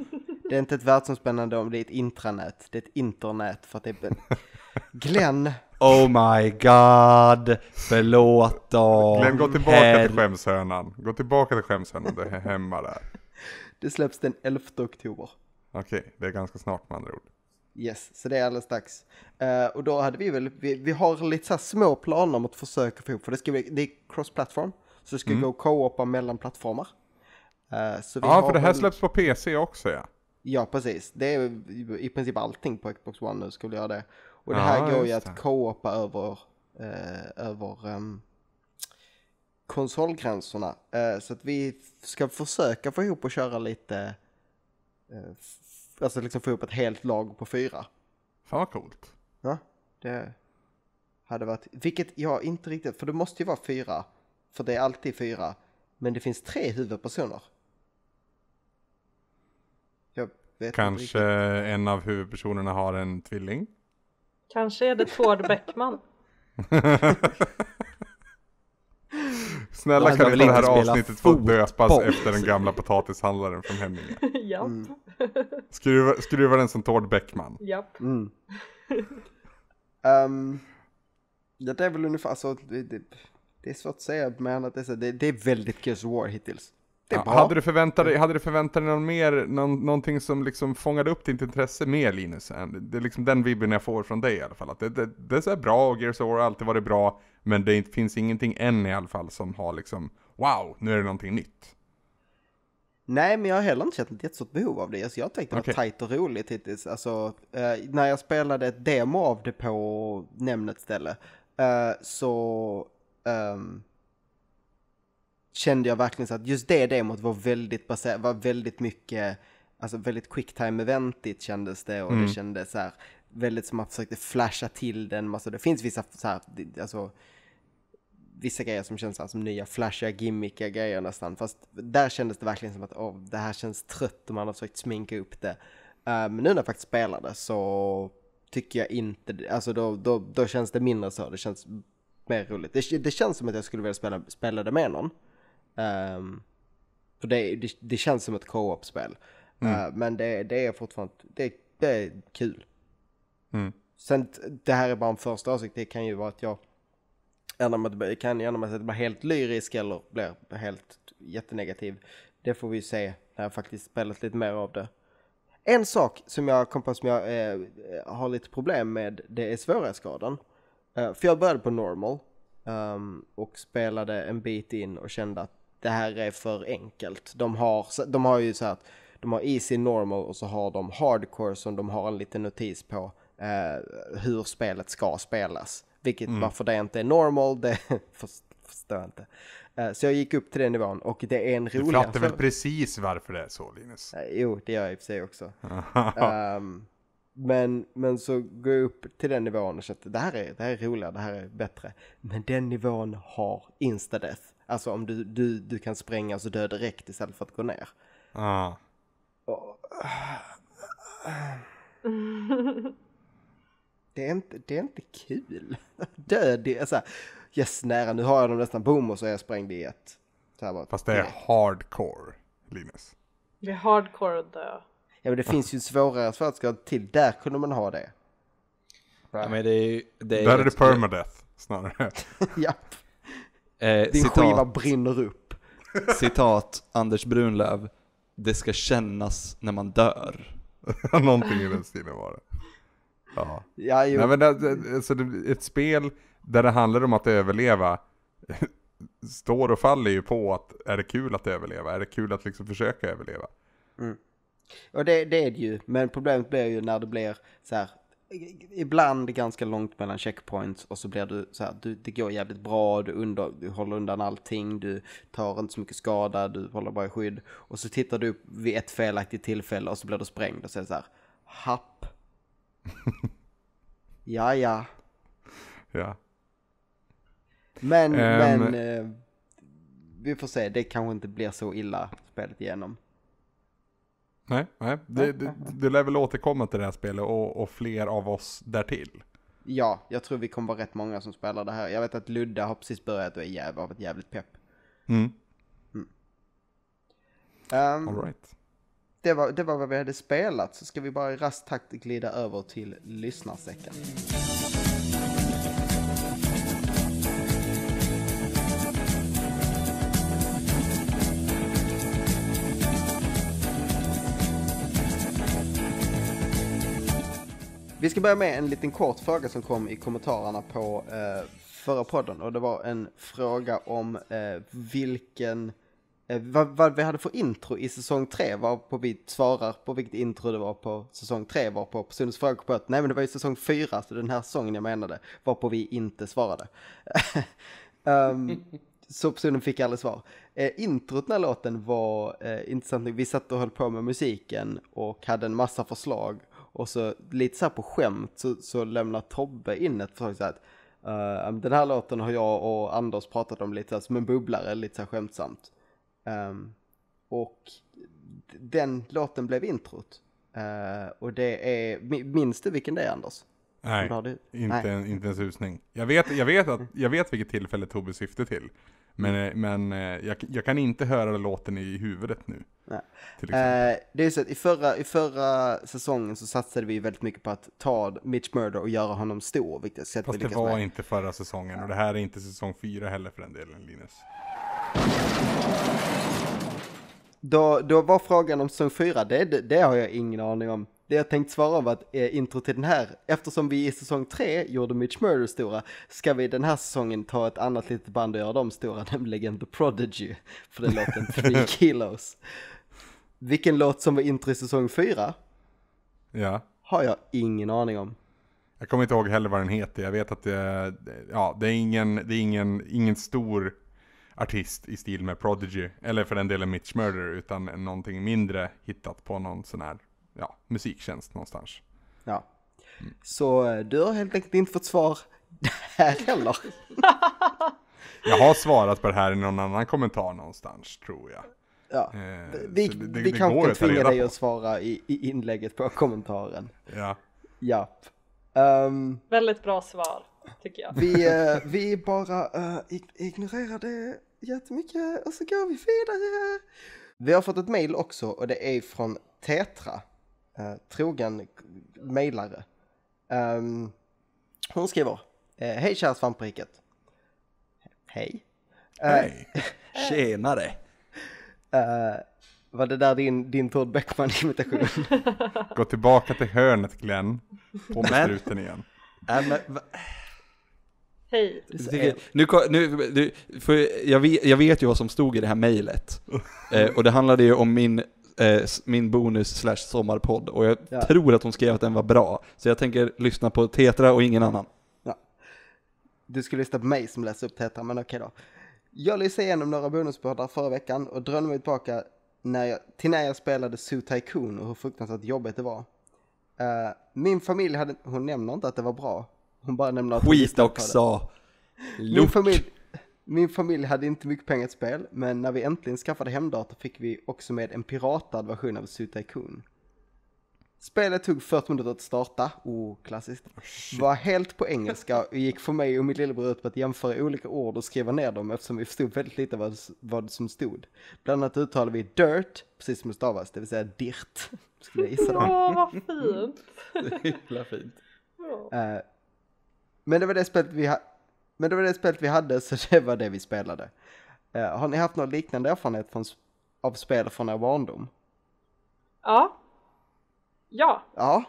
det är inte ett världsomspännande om det är ett intranät. Det är ett internät för att det är... *laughs* Glenn! Oh my god! Förlåt då. Glenn, gå tillbaka Hel till skämshönan. Gå tillbaka till skämshönan, det är hemma där. Det släpps den 11 oktober. Okej, okay, det är ganska snart med andra ord. Yes, så det är alldeles dags. Uh, och då hade vi väl, vi, vi har lite så här små planer om att försöka få ihop, för det, ska bli, det är cross-platform, så det ska mm. gå co-opa mellan plattformar. Uh, så vi ja, för det här en... släpps på PC också ja. Ja, precis. Det är i princip allting på Xbox One nu skulle göra det. Och det här ja, går ju att co-opa över, eh, över um, konsolgränserna. Eh, så att vi ska försöka få ihop och köra lite eh, alltså liksom få upp ett helt lag på fyra. Fan vad coolt. Ja, det hade varit, vilket jag inte riktigt, för det måste ju vara fyra, för det är alltid fyra, men det finns tre huvudpersoner. Jag vet Kanske en av huvudpersonerna har en tvilling? Kanske är det Tord Bäckman. *laughs* Snälla alltså, kan det här avsnittet få döpas efter den gamla potatishandlaren från Hemminge? *laughs* ja. Mm. Skruva, skruva den som Tord Bäckman. Japp. Mm. Um, *laughs* ja, det är väl ungefär så. Alltså, det, det, det är svårt att säga, men att det, är, det, det är väldigt Gears of War hittills. Det är ja, bra. Hade du förväntat dig, mm. hade du förväntat dig någon mer, någon, någonting som liksom fångade upp ditt intresse mer Linus? Det är liksom den vibben jag får från dig i alla fall. Att det, det, det är så bra och Gears of War har alltid varit bra. Men det finns ingenting än i alla fall som har liksom, wow, nu är det någonting nytt. Nej, men jag har heller inte känt ett jättestort behov av det. Alltså, jag tänkte okay. det var tajt och roligt hittills. Alltså, eh, när jag spelade ett demo av det på nämnet ställe eh, så eh, kände jag verkligen så att just det demot var väldigt, baserat, var väldigt mycket, alltså väldigt quick time eventigt kändes det och mm. det kändes så här väldigt som att man försökte flasha till den. Alltså, det finns vissa så här, alltså, vissa grejer som känns som nya flashiga, gimmickar grejer nästan. Fast där kändes det verkligen som att oh, det här känns trött och man har försökt sminka upp det. Eh, men nu när jag faktiskt spelade så tycker jag inte, alltså då, då, då känns det mindre så, det känns mer roligt. Det, det känns som att jag skulle vilja spela, spela det med någon. Um, ehm, för det, det, det, känns som ett co-op-spel. Eh, mm. Uh, men det, det är fortfarande, det, det är kul. Mm. Sen, det här är bara en första åsikt, det kan ju vara att jag eller om det kan genom att blir helt lyrisk eller blir helt jättenegativ. Det får vi ju se när jag faktiskt spelat lite mer av det. En sak som jag kom på som jag eh, har lite problem med det är svårighetsgraden. Eh, för jag började på normal um, och spelade en bit in och kände att det här är för enkelt. De har, de har ju så att de har easy normal och så har de hardcore som de har en liten notis på eh, hur spelet ska spelas. Vilket mm. varför det inte är normal, det *laughs* förstår jag inte. Eh, så jag gick upp till den nivån och det är en rolig... Du fattar väl precis varför det är så Linus? Eh, jo, det gör jag i och för sig också. um, *laughs* men, men så går jag upp till den nivån och känner att det här är, det här är roligare, det här är bättre. Men den nivån har insta death. Alltså om du, du, du kan spränga och dö direkt istället för att gå ner. Ah. *laughs* det är inte, det är inte kul. *laughs* Död, det är så här, yes nära, nu har jag dem nästan, boom och så är jag sprängd i ett. Bara, Fast det är nej. hardcore, Linus. Det är hardcore att dö. Ja men det finns ju svårare svårighetsgrad till, där kunde man ha det. Ja, men det det är där är det permadeath snarare. *laughs* Ja. *laughs* Eh, Din citat, skiva brinner upp. citat Anders Brunlöv. Det ska kännas när man dör. Någonting i den stilen var det. Ja. ja ju... Nej, men alltså, ett spel där det handlar om att överleva *laughs* står och faller ju på att är det kul att överleva? Är det kul att liksom försöka överleva? Mm. Och det, det, är det ju, men problemet blir ju när det blir så här ibland ganska långt mellan checkpoints och så blir du så här, du, det går jävligt bra, du, under, du håller undan allting, du tar inte så mycket skada, du håller bara i skydd. Och så tittar du upp vid ett felaktigt tillfälle och så blir du sprängd och så är det så här, happ, *laughs* ja, ja. Ja. Men, um, men. Eh, vi får se, det kanske inte blir så illa spelet igenom. Nej, nej. Du, du, du lär väl återkomma till det här spelet och, och fler av oss därtill. Ja, jag tror vi kommer vara rätt många som spelar det här. Jag vet att Ludda har precis börjat och är jäv av ett jävligt pepp. Mm. mm. Um, All right det var, det var vad vi hade spelat, så ska vi bara i rask takt glida över till lyssnarsäcken. Vi ska börja med en liten kort fråga som kom i kommentarerna på eh, förra podden och det var en fråga om eh, vilken Eh, vad, vad, vi hade för intro i säsong 3 var på vi svarar på vilket intro det var på säsong 3 var på personens fråga på att nej men det var ju säsong 4 så den här säsongen jag menade var på vi inte svarade. um, *laughs* så personen fick aldrig svar. Eh, introt när låten var eh, intressant. Vi satt och höll på med musiken och hade en massa förslag och så lite så här på skämt så, så lämnar Tobbe in ett förslag så här att uh, den här låten har jag och Anders pratat om lite som en bubblare, lite så här skämtsamt. Um, och den låten blev introt. Uh, och det är, minns du vilken det är Anders? Nej, inte, Nej. En, inte en susning. Jag vet, jag, vet att, jag vet vilket tillfälle Tobbe syftar till. Men, eh, men eh, jag, jag kan inte höra låten i huvudet nu. Eh, det är så att i förra, i förra säsongen så satsade vi väldigt mycket på att ta Mitch Murder och göra honom stor. Vilket sätt Fast det var med. inte förra säsongen och det här är inte säsong fyra heller för den delen Linus. Då, då var frågan om säsong fyra, det, det, det har jag ingen aning om det jag tänkt svara av att är eh, intro till den här. Eftersom vi i säsong tre gjorde Mitch Murder stora ska vi den här säsongen ta ett annat litet band och göra dem stora, *laughs* nämligen The Prodigy. För den låten 3 Kilos. Vilken låt som var intro i säsong fyra? Ja. Har jag ingen aning om. Jag kommer inte ihåg heller vad den heter. Jag vet att det, ja, det är, ingen, det är ingen, ingen stor artist i stil med Prodigy. Eller för den delen Mitch Murder. Utan någonting mindre hittat på någon sån här ja, musiktjänst någonstans. Ja. Mm. Så eh, du har helt enkelt inte fått svar där heller. *laughs* jag har svarat på det här i någon annan kommentar någonstans, tror jag. Ja. Eh, vi det, vi det kanske kan tvinga dig på. att svara i, i, inlägget på kommentaren. Ja. Ja. Um, ehm, Väldigt bra svar, tycker jag. Vi, uh, *laughs* vi bara uh, eh, ignorerar det jättemycket och så går vi vidare. Vi har fått ett mail också och det är från Tetra eh, trogen mejlare. Um, ehm, hon skriver, eh, hej kära svampriket. Hej. Eh, hej. *laughs* Tjenare. uh, var det där din, din Todd Beckman-imitation? *laughs* Gå tillbaka till hörnet Glenn. På med struten igen. Äh, hej. Nu, nu, nu, för jag, vet, jag vet ju vad som stod i det här mejlet. *laughs* Eh, och det handlade ju om min eh, min bonus slash sommarpodd och jag ja. tror att hon skrev att den var bra. Så jag tänker lyssna på Tetra och ingen annan. Ja. Du skulle lyssna på mig som läser upp Tetra, men okej då. Jag lyssnade igenom några bonuspoddar förra veckan och drömde mig tillbaka när jag, till när jag spelade Zoo Tycoon och hur fruktansvärt jobbigt det var. Uh, min familj hade, hon nämner inte att det var bra. Hon bara nämner att Skit också! Min familj, min familj hade inte mycket pengar till spel, men när vi äntligen skaffade hemdator fick vi också med en piratad version av Zoo Tycoon. Spelet tog 40 minuter att starta, oh, klassiskt. Oh, var helt på engelska och gick för mig och min lillebror ut på att jämföra olika ord och skriva ner dem eftersom vi förstod väldigt lite vad, vad som stod. Bland annat uttalade vi dirt, precis som det stavas, det vill säga dirt. Skulle jag gissa då. Åh, vad fint! *laughs* Himla fint. Uh, men det var det spelet vi men det var det spelet vi hade *laughs* så det var det vi spelade. Uh, har ni haft någon liknande erfarenhet från, av spel från er barndom? Ja. Ja. ja.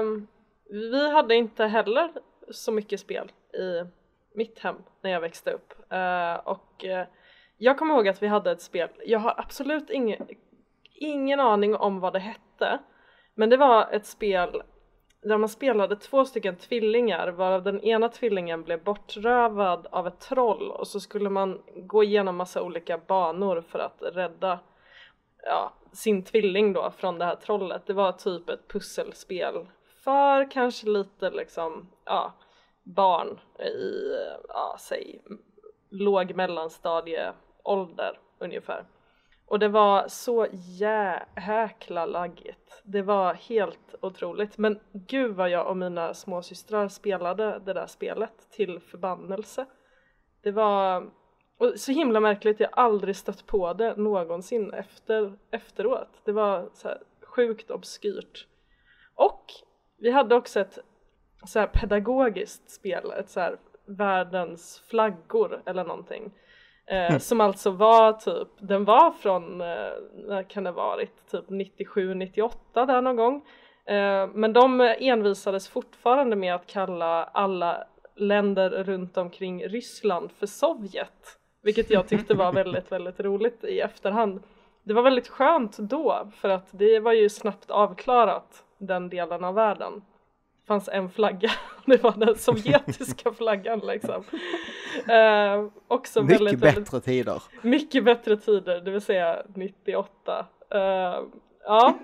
Uh, vi hade inte heller så mycket spel i mitt hem när jag växte upp. Uh, och eh, jag kommer ihåg att vi hade ett spel, jag har absolut ingen, ingen aning om vad det hette, men det var ett spel där man spelade två stycken tvillingar varav den ena tvillingen blev bortrövad av ett troll och så skulle man gå igenom massa olika banor för att rädda ja, sin tvilling då från det här trollet. Det var typ ett pusselspel för kanske lite liksom ja, barn i ja, säg låg mellanstadieålder ungefär. Och det var så jäkla laggigt. Det var helt otroligt. Men gud vad jag och mina småsystrar spelade det där spelet till förbannelse. Det var så himla märkligt, jag har aldrig stött på det någonsin efter, efteråt. Det var så sjukt obskyrt. Och vi hade också ett så pedagogiskt spel, ett så världens flaggor eller någonting Eh, mm. Som alltså var typ, den var från, eh, när kan det varit, typ 97, 98 där någon gång. Eh, men de envisades fortfarande med att kalla alla länder runt omkring Ryssland för Sovjet. Vilket jag tyckte var *laughs* väldigt, väldigt roligt i efterhand. Det var väldigt skönt då för att det var ju snabbt avklarat den delen av världen fanns en flagga. *laughs* Det var den sovjetiska *laughs* flaggan liksom. Eh, också mycket väldigt, bättre väldigt, tider. Mycket bättre tider, det vill säga 98. Eh, ja.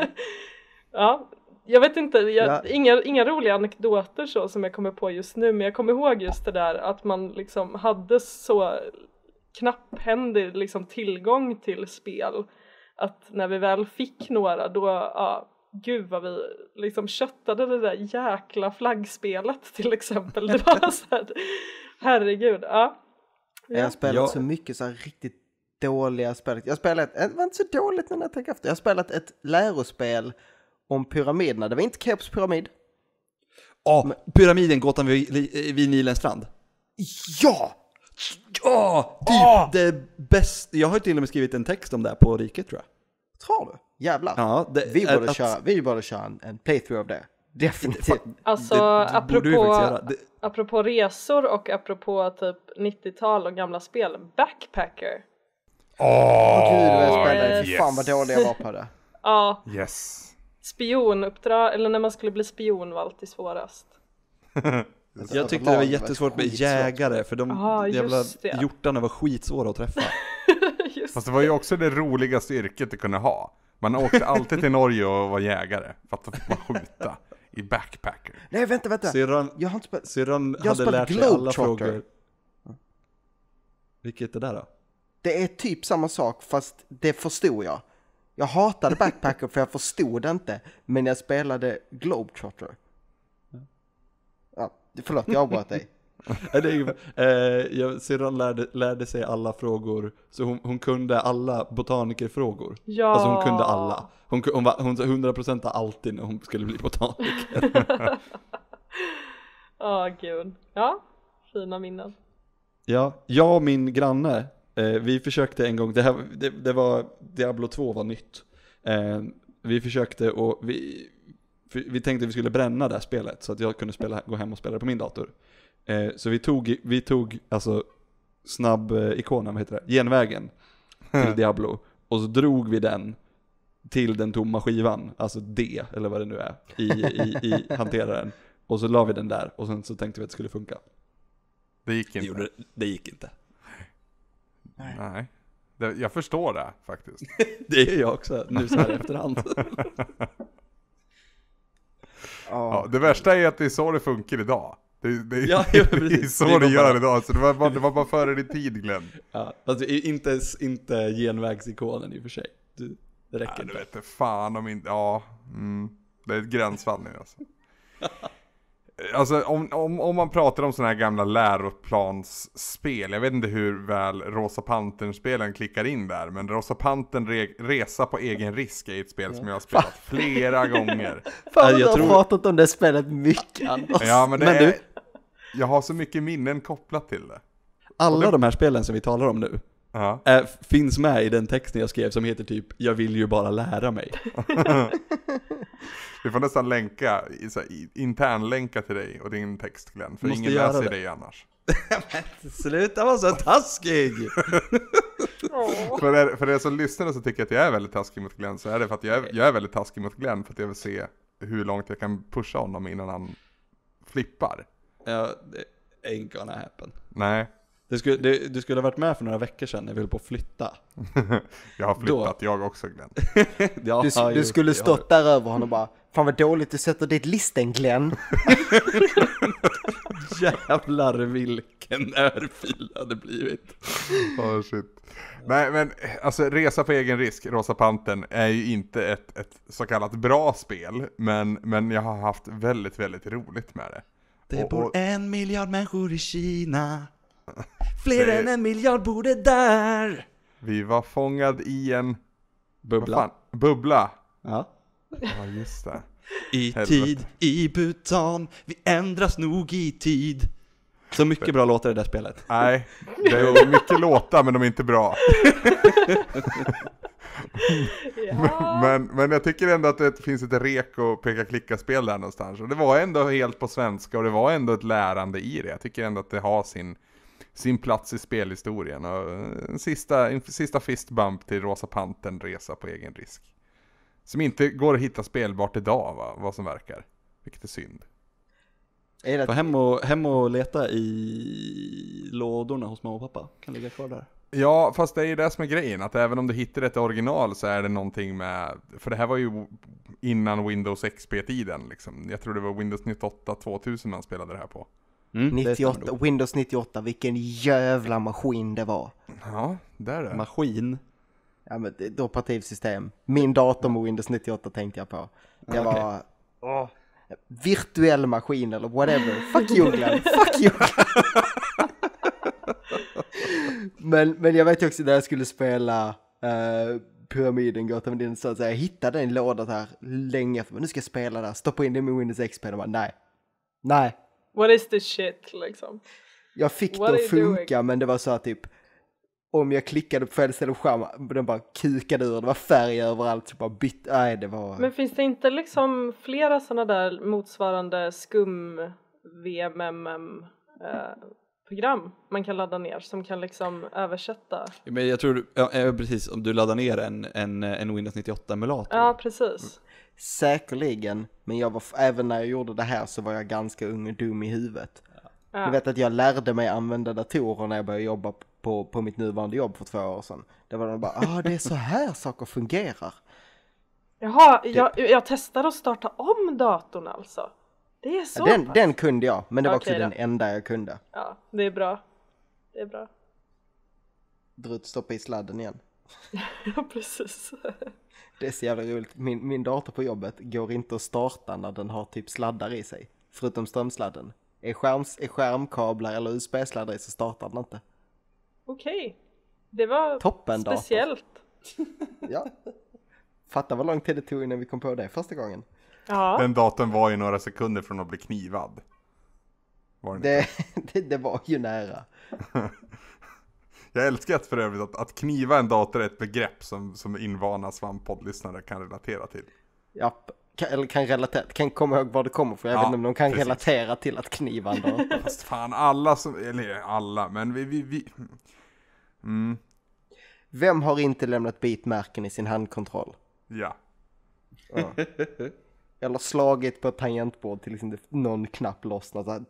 *laughs* ja, jag vet inte, jag, ja. inga, inga roliga anekdoter så som jag kommer på just nu men jag kommer ihåg just det där att man liksom hade så knapphändig liksom tillgång till spel att när vi väl fick några då ja, gud vad vi liksom köttade det där jäkla flaggspelet till exempel. Det var så här, herregud. Ja. ja. Jag har spelat jag... så mycket så här riktigt dåliga spel. Jag spelade, ett, det var inte så dåligt när jag tänker efter, jag har spelat ett lärospel om pyramiderna. Det var inte Keops pyramid. Ja, oh, pyramiden gåtan vid, vid Nilens strand. Ja! Ja! Typ oh! det bästa. Jag har till och med skrivit en text om det här på Riket tror jag. Tror du? Jävlar. Ja, det, vi, borde att, köra, vi borde köra en, en playthrough av det. Definitivt. *laughs* Alltså, det, det apropå, det... apropå resor och apropå typ 90-tal och gamla spel, Backpacker. Åh, oh, gud vad yes. fan vad dålig jag var på det. *laughs* ja. Yes. Spionuppdrag, eller när man skulle bli spion var alltid svårast. *laughs* Alltså, jag alltså, tyckte det var jättesvårt med jägare, för de Aha, jävla hjortarna var skitsvåra att träffa. *laughs* Just Fast det var ju också det roligaste yrket du kunde ha. Man åkte alltid till Norge och var jägare. För att man skjuta i backpacker. Nej, vänta, vänta. Syrran, jag har inte spelat... Syrran hade lärt sig alla frågor. Vilket är det där då? Det är typ samma sak fast det förstod jag. Jag hatade backpacker för jag förstod det inte. Men jag spelade Globetrotter. Ja, förlåt, jag avbröt dig. *laughs* eh, Syrran lärde, lärde sig alla frågor, så hon, hon kunde alla botanikerfrågor. Ja. Alltså hon kunde alla. Hon, hon, var, hon 100% alltid när hon skulle bli botaniker. *laughs* Ja, oh, gud. Ja, fina minnen. Ja, jag och min granne, eh, vi försökte en gång, det, här, det, det var, Diablo 2 var nytt. Eh, vi försökte och vi, vi tänkte vi skulle bränna det här spelet så att jag kunde spela, gå hem och spela det på min dator. Eh, så vi tog, vi tog alltså snabb eh, ikonen, vad heter det? Genvägen till hm. Diablo. Och så drog vi den till den tomma skivan, alltså D, eller vad det nu är, i, i, i *laughs* hanteraren. Och så la vi den där och sen så tänkte vi att det skulle funka. Det gick inte. Det, gjorde, det gick inte. Nej. Nej. jag förstår det faktiskt. *laughs* det är jag också, nu så här efterhand. *laughs* ja, det värsta är att det är så det funkar idag. Det, det, ja, ja, *laughs* det är så det, det gör bara... idag, så det var, bara, det var bara före din tid Glenn. *laughs* Ja, fast inte, inte genvägsikonen i och för sig. Du, det räcker ja, inte. Du vet fan om inte, ja. Mm, det är ett gränsfall nu alltså. *laughs* Alltså om, om, om man pratar om sådana här gamla läroplansspel, jag vet inte hur väl Rosa Pantern-spelen klickar in där, men Rosa Pantern re, Resa på egen risk är ett spel som jag har spelat flera gånger. Fan, jag du har tror... pratat om det spelet mycket Anders. Ja, men, det men är... du, jag har så mycket minnen kopplat till det. Alla det... de här spelen som vi talar om nu uh -huh. äh, finns med i den texten jag skrev som heter typ Jag vill ju bara lära mig. *laughs* vi får nästan länka, så här, internlänka till dig och din text Glenn, för ingen läser det. dig annars. *laughs* Men, sluta vara så taskig! *laughs* för, er, för er som lyssnar så tycker jag att jag är väldigt taskig mot Glenn så är det för att jag är, jag är väldigt taskig mot Glenn för att jag vill se hur långt jag kan pusha honom innan han flippar. Ja, det ain't gonna happen. Nej. Det skulle, det, du skulle ha varit med för några veckor sedan när vi höll på att flytta. *laughs* jag har flyttat Då. jag också Glenn. *laughs* ja, du, du just, skulle stått där över honom och bara, fan vad dåligt du sätter dit listen Glenn. *laughs* Jävlar vilken örfil det hade blivit. Oh, shit. Nej men alltså Resa på egen risk, Rosa Panten är ju inte ett, ett så kallat bra spel. Men, men jag har haft väldigt, väldigt roligt med det. Det och, bor en miljard människor i Kina. *laughs* Fler än en miljard bor det där. Vi var fångad i en... Bubbla. Bubbla. Ja. Ja, just det. I Helvete. tid, i Bhutan, vi ändras nog i tid. Så mycket bra låtar i det där spelet. Nej, det är *laughs* mycket låtar men de är inte bra. *laughs* *laughs* men, men jag tycker ändå att det finns ett rek och peka-klicka-spel där någonstans. Och det var ändå helt på svenska och det var ändå ett lärande i det. Jag tycker ändå att det har sin, sin plats i spelhistorien. Och eh, en sista, en sista fistbump till Rosa Pantern resa på egen risk. Som inte går att hitta spelbart idag, va? vad som verkar. Vilket är synd. Är hem, och, hem och leta i lådorna hos mamma och pappa. Kan ligga kvar där. Ja, fast det är ju det som är grejen, att även om du hittar ett original så är det någonting med, för det här var ju innan Windows XP-tiden liksom. Jag tror det var Windows 98 2000 man spelade det här på. Mm, 98, Windows 98, vilken jävla maskin det var! Ja, det är det. Maskin? Ja men det, är ett operativsystem. Min dator med Windows 98 tänkte jag på. Det okay. var... virtuell maskin eller whatever. *laughs* Fuck you Glenn, fuck you! men, men jag vet ju också när jag skulle spela uh, Pyramiden, Gatan med din jag hittade en låda där länge, för nu ska jag spela där, stoppa in den min Windows XP och bara nej, nej. What is the shit liksom? Jag fick What det att funka men det var så här typ om jag klickade på fel ställe på skärmen, den bara kukade ur, det var färg överallt, så bara bytt, nej det var... Men finns det inte liksom flera sådana där motsvarande skum VMMM eh, program man kan ladda ner som kan liksom översätta. Men jag tror, ja, precis, om du laddar ner en, en, en Windows 98-emulator. Ja, precis. Säkerligen, men jag var, även när jag gjorde det här så var jag ganska ung och dum i huvudet. Ja. Ni vet att jag lärde mig använda datorer när jag började jobba på, på mitt nuvarande jobb för två år sedan. Det var de bara, ja ah, det är så här saker fungerar. Jaha, jag, jag testade att starta om datorn alltså. Det är så ja, den, den kunde jag, men det var okay, också då. den enda jag kunde. Ja, det är bra. Det är bra. Drut stoppa i sladden igen. *laughs* ja, precis. det är så jävla roligt. Min, min dator på jobbet går inte att starta när den har typ sladdar i sig. Förutom strömsladden. Är, skärms, är skärmkablar eller USB-sladdar i så startar den inte. Okej. Okay. Det var Toppen speciellt. ja. Fatta vad lång tid det tog innan vi kom på det första gången. Ja. Den datorn var ju några sekunder från att bli knivad. Var det, *laughs* det, det, var ju nära. *laughs* Jag älskar att för övrigt att, att kniva en dator är ett begrepp som, som invana svamppoddlyssnare kan relatera till. Ja, eller kan relatera, kan komma ihåg var det kommer från. Jag ja, vet inte om de kan precis. relatera till att kniva en dator. *laughs* Fast fan alla som, eller alla, men vi, vi, vi. Mm. Vem har inte lämnat bitmärken i sin handkontroll? Ja. ja eller slagit på ett tangentbord till liksom någon knapp lossnar.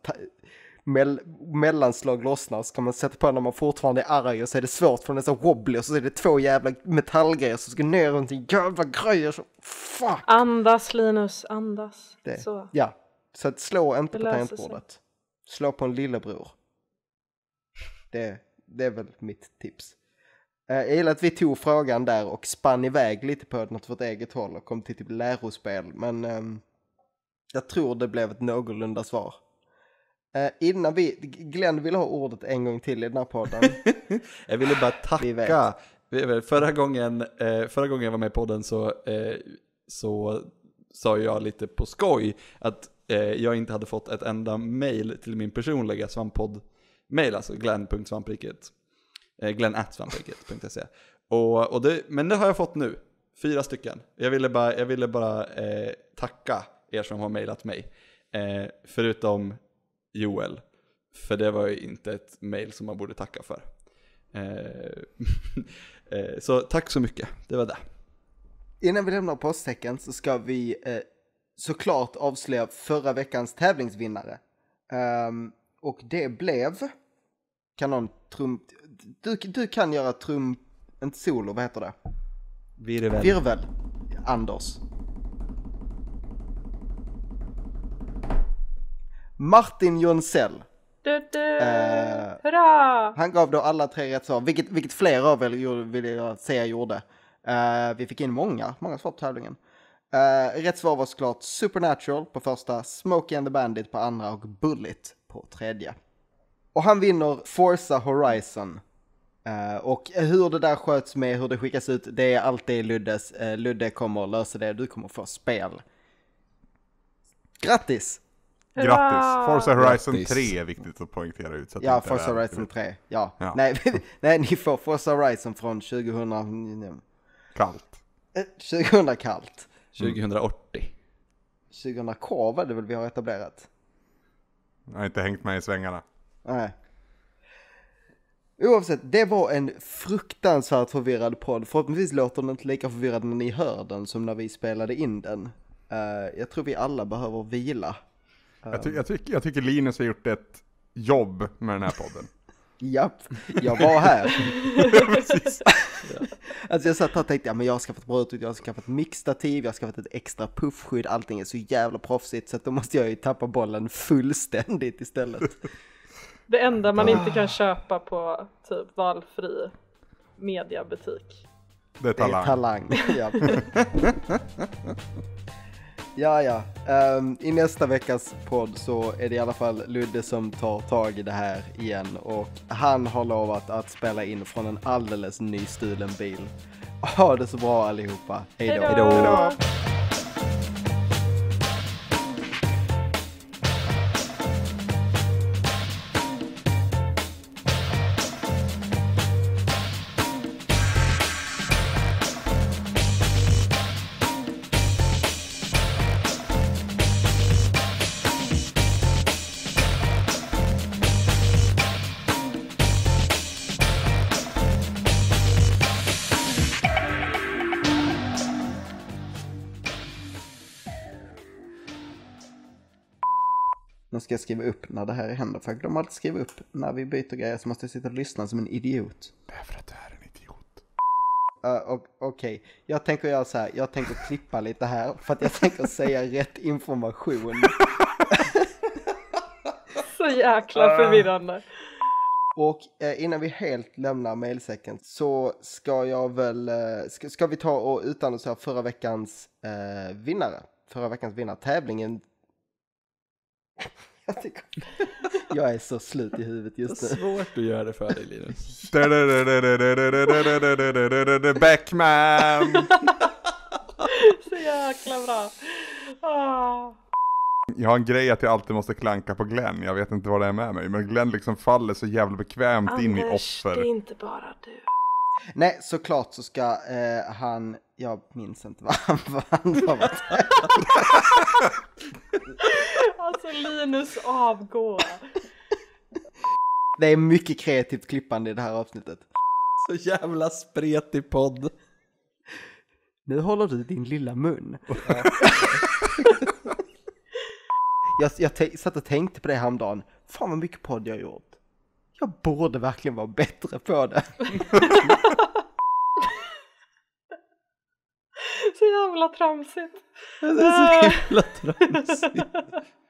mell mellanslag lossnar så kan man sätta på när man fortfarande är arg och så är det svårt för den är så wobbly och så är det två jävla metallgrejer som ska ner runt en jävla grejer så fuck! Andas Linus, andas. Det. Så. Ja, så att slå inte det på tangentbordet. Sig. Slå på en lillebror. Det, det är väl mitt tips. Eh, jag gillar att vi tog frågan där och spann iväg lite på den åt vårt eget håll och kom till typ lärospel, men um, jag tror det blev ett någorlunda svar. Uh, innan vi, Glenn vill ha ordet en gång till i den här podden. *laughs* jag ville bara tacka. Vi förra gången, eh, förra gången jag var med i podden så, så sa jag lite på skoj att jag inte hade fått ett enda mail till min personliga svamppodd mail, alltså glenn.svampriket Eh, Glenn.svampriket.se. Och, och det, men det har jag fått nu, fyra stycken. Jag ville bara, jag ville bara eh, tacka er som har mejlat mig, eh, förutom Joel. För det var ju inte ett mejl som man borde tacka för. Eh, *laughs* eh så tack så mycket, det var det. Innan vi lämnar posttecken så ska vi eh, såklart avslöja förra veckans tävlingsvinnare. Um, och det blev... Kan någon trum du, du kan göra trum... En solo, vad heter det? Virvel. Virvel. Anders. Martin Jonsell. Du, du. Eh, Hurra! Han gav då alla tre rätt svar, vilket, vilket flera av er vill jag säga gjorde. Eh, vi fick in många, många svar på tävlingen. Eh, rätt svar var såklart Supernatural på första, Smokey and the Bandit på andra och Bullet på tredje. Och han vinner Forza Horizon. Uh, och hur det där sköts med, hur det skickas ut, det är alltid Luddes. Uh, Ludde kommer lösa det, du kommer få spel. Grattis! Grattis! Forza Horizon Grattis. 3 är viktigt att poängtera ut. Så att ja, Forza Horizon 3. Ja. ja. Nej, *laughs* nej, ni får Forza Horizon från 2000... Kallt. 2000 kallt. 2080. 2000 K var det väl vi har etablerat? Jag har inte hängt med i svängarna. Nej. Oavsett, det var en fruktansvärt förvirrad podd. Förhoppningsvis låter den inte lika förvirrad när ni hör den som när vi spelade in den. Uh, jag tror vi alla behöver vila. Uh. Jag, ty jag, ty jag, tycker Linus har gjort ett jobb med den här podden. *laughs* Japp, jag var här. *laughs* *laughs* Alltså jag satt här och tänkte, ja men jag har skaffat brödet, jag har skaffat mixtativ, jag har skaffat ett extra puffskydd, allting är så jävla proffsigt så att då måste jag ju tappa bollen fullständigt istället. Det enda man inte kan ah. köpa på typ valfri mediabutik. Det är talang. Det är talang. ja. ja, ja. Um, I nästa veckas podd så är det i alla fall Ludde som tar tag i det här igen och han har lovat att spela in från en alldeles nystulen bil. Ha det så bra allihopa. Hej då. ska skriva upp när det här händer. För jag glömmer alltid skriva upp när vi byter grejer så måste jag sitta och lyssna som en idiot. Det är för att du är en idiot. Uh, Okej, okay. jag tänker göra så här. Jag tänker klippa lite här för att jag tänker säga rätt information. *laughs* så jäkla förvirrande. Och eh, innan vi helt lämnar mailsäcken så ska jag väl, eh, ska, ska vi ta och utannonsera förra veckans eh, vinnare. Förra veckans vinnartävlingen. Jag, tycker, jag är så slut i huvudet just nu. Svårt att göra det för dig Linus. *laughs* Backman! *laughs* Så jäkla bra. Ah. Jag har en grej att jag alltid måste klanka på Glenn. Jag vet inte vad det är med mig. Men Glenn liksom faller så jävla bekvämt Anders, in i offer. det är inte bara du. Nej, såklart så ska eh, han jag minns inte vad han, vad han sa. alltså Linus avgår. Det är mycket kreativt klippande i det här avsnittet. Så jävla spretig podd. Nu håller du din lilla mun. *laughs* jag jag satt och tänkte på det häromdagen. Fan vad mycket podd jag har gjort. Jag borde verkligen vara bättre på det. *laughs* *laughs* Så jävla tramsigt. Det är så eh. jävla tramsigt. *laughs*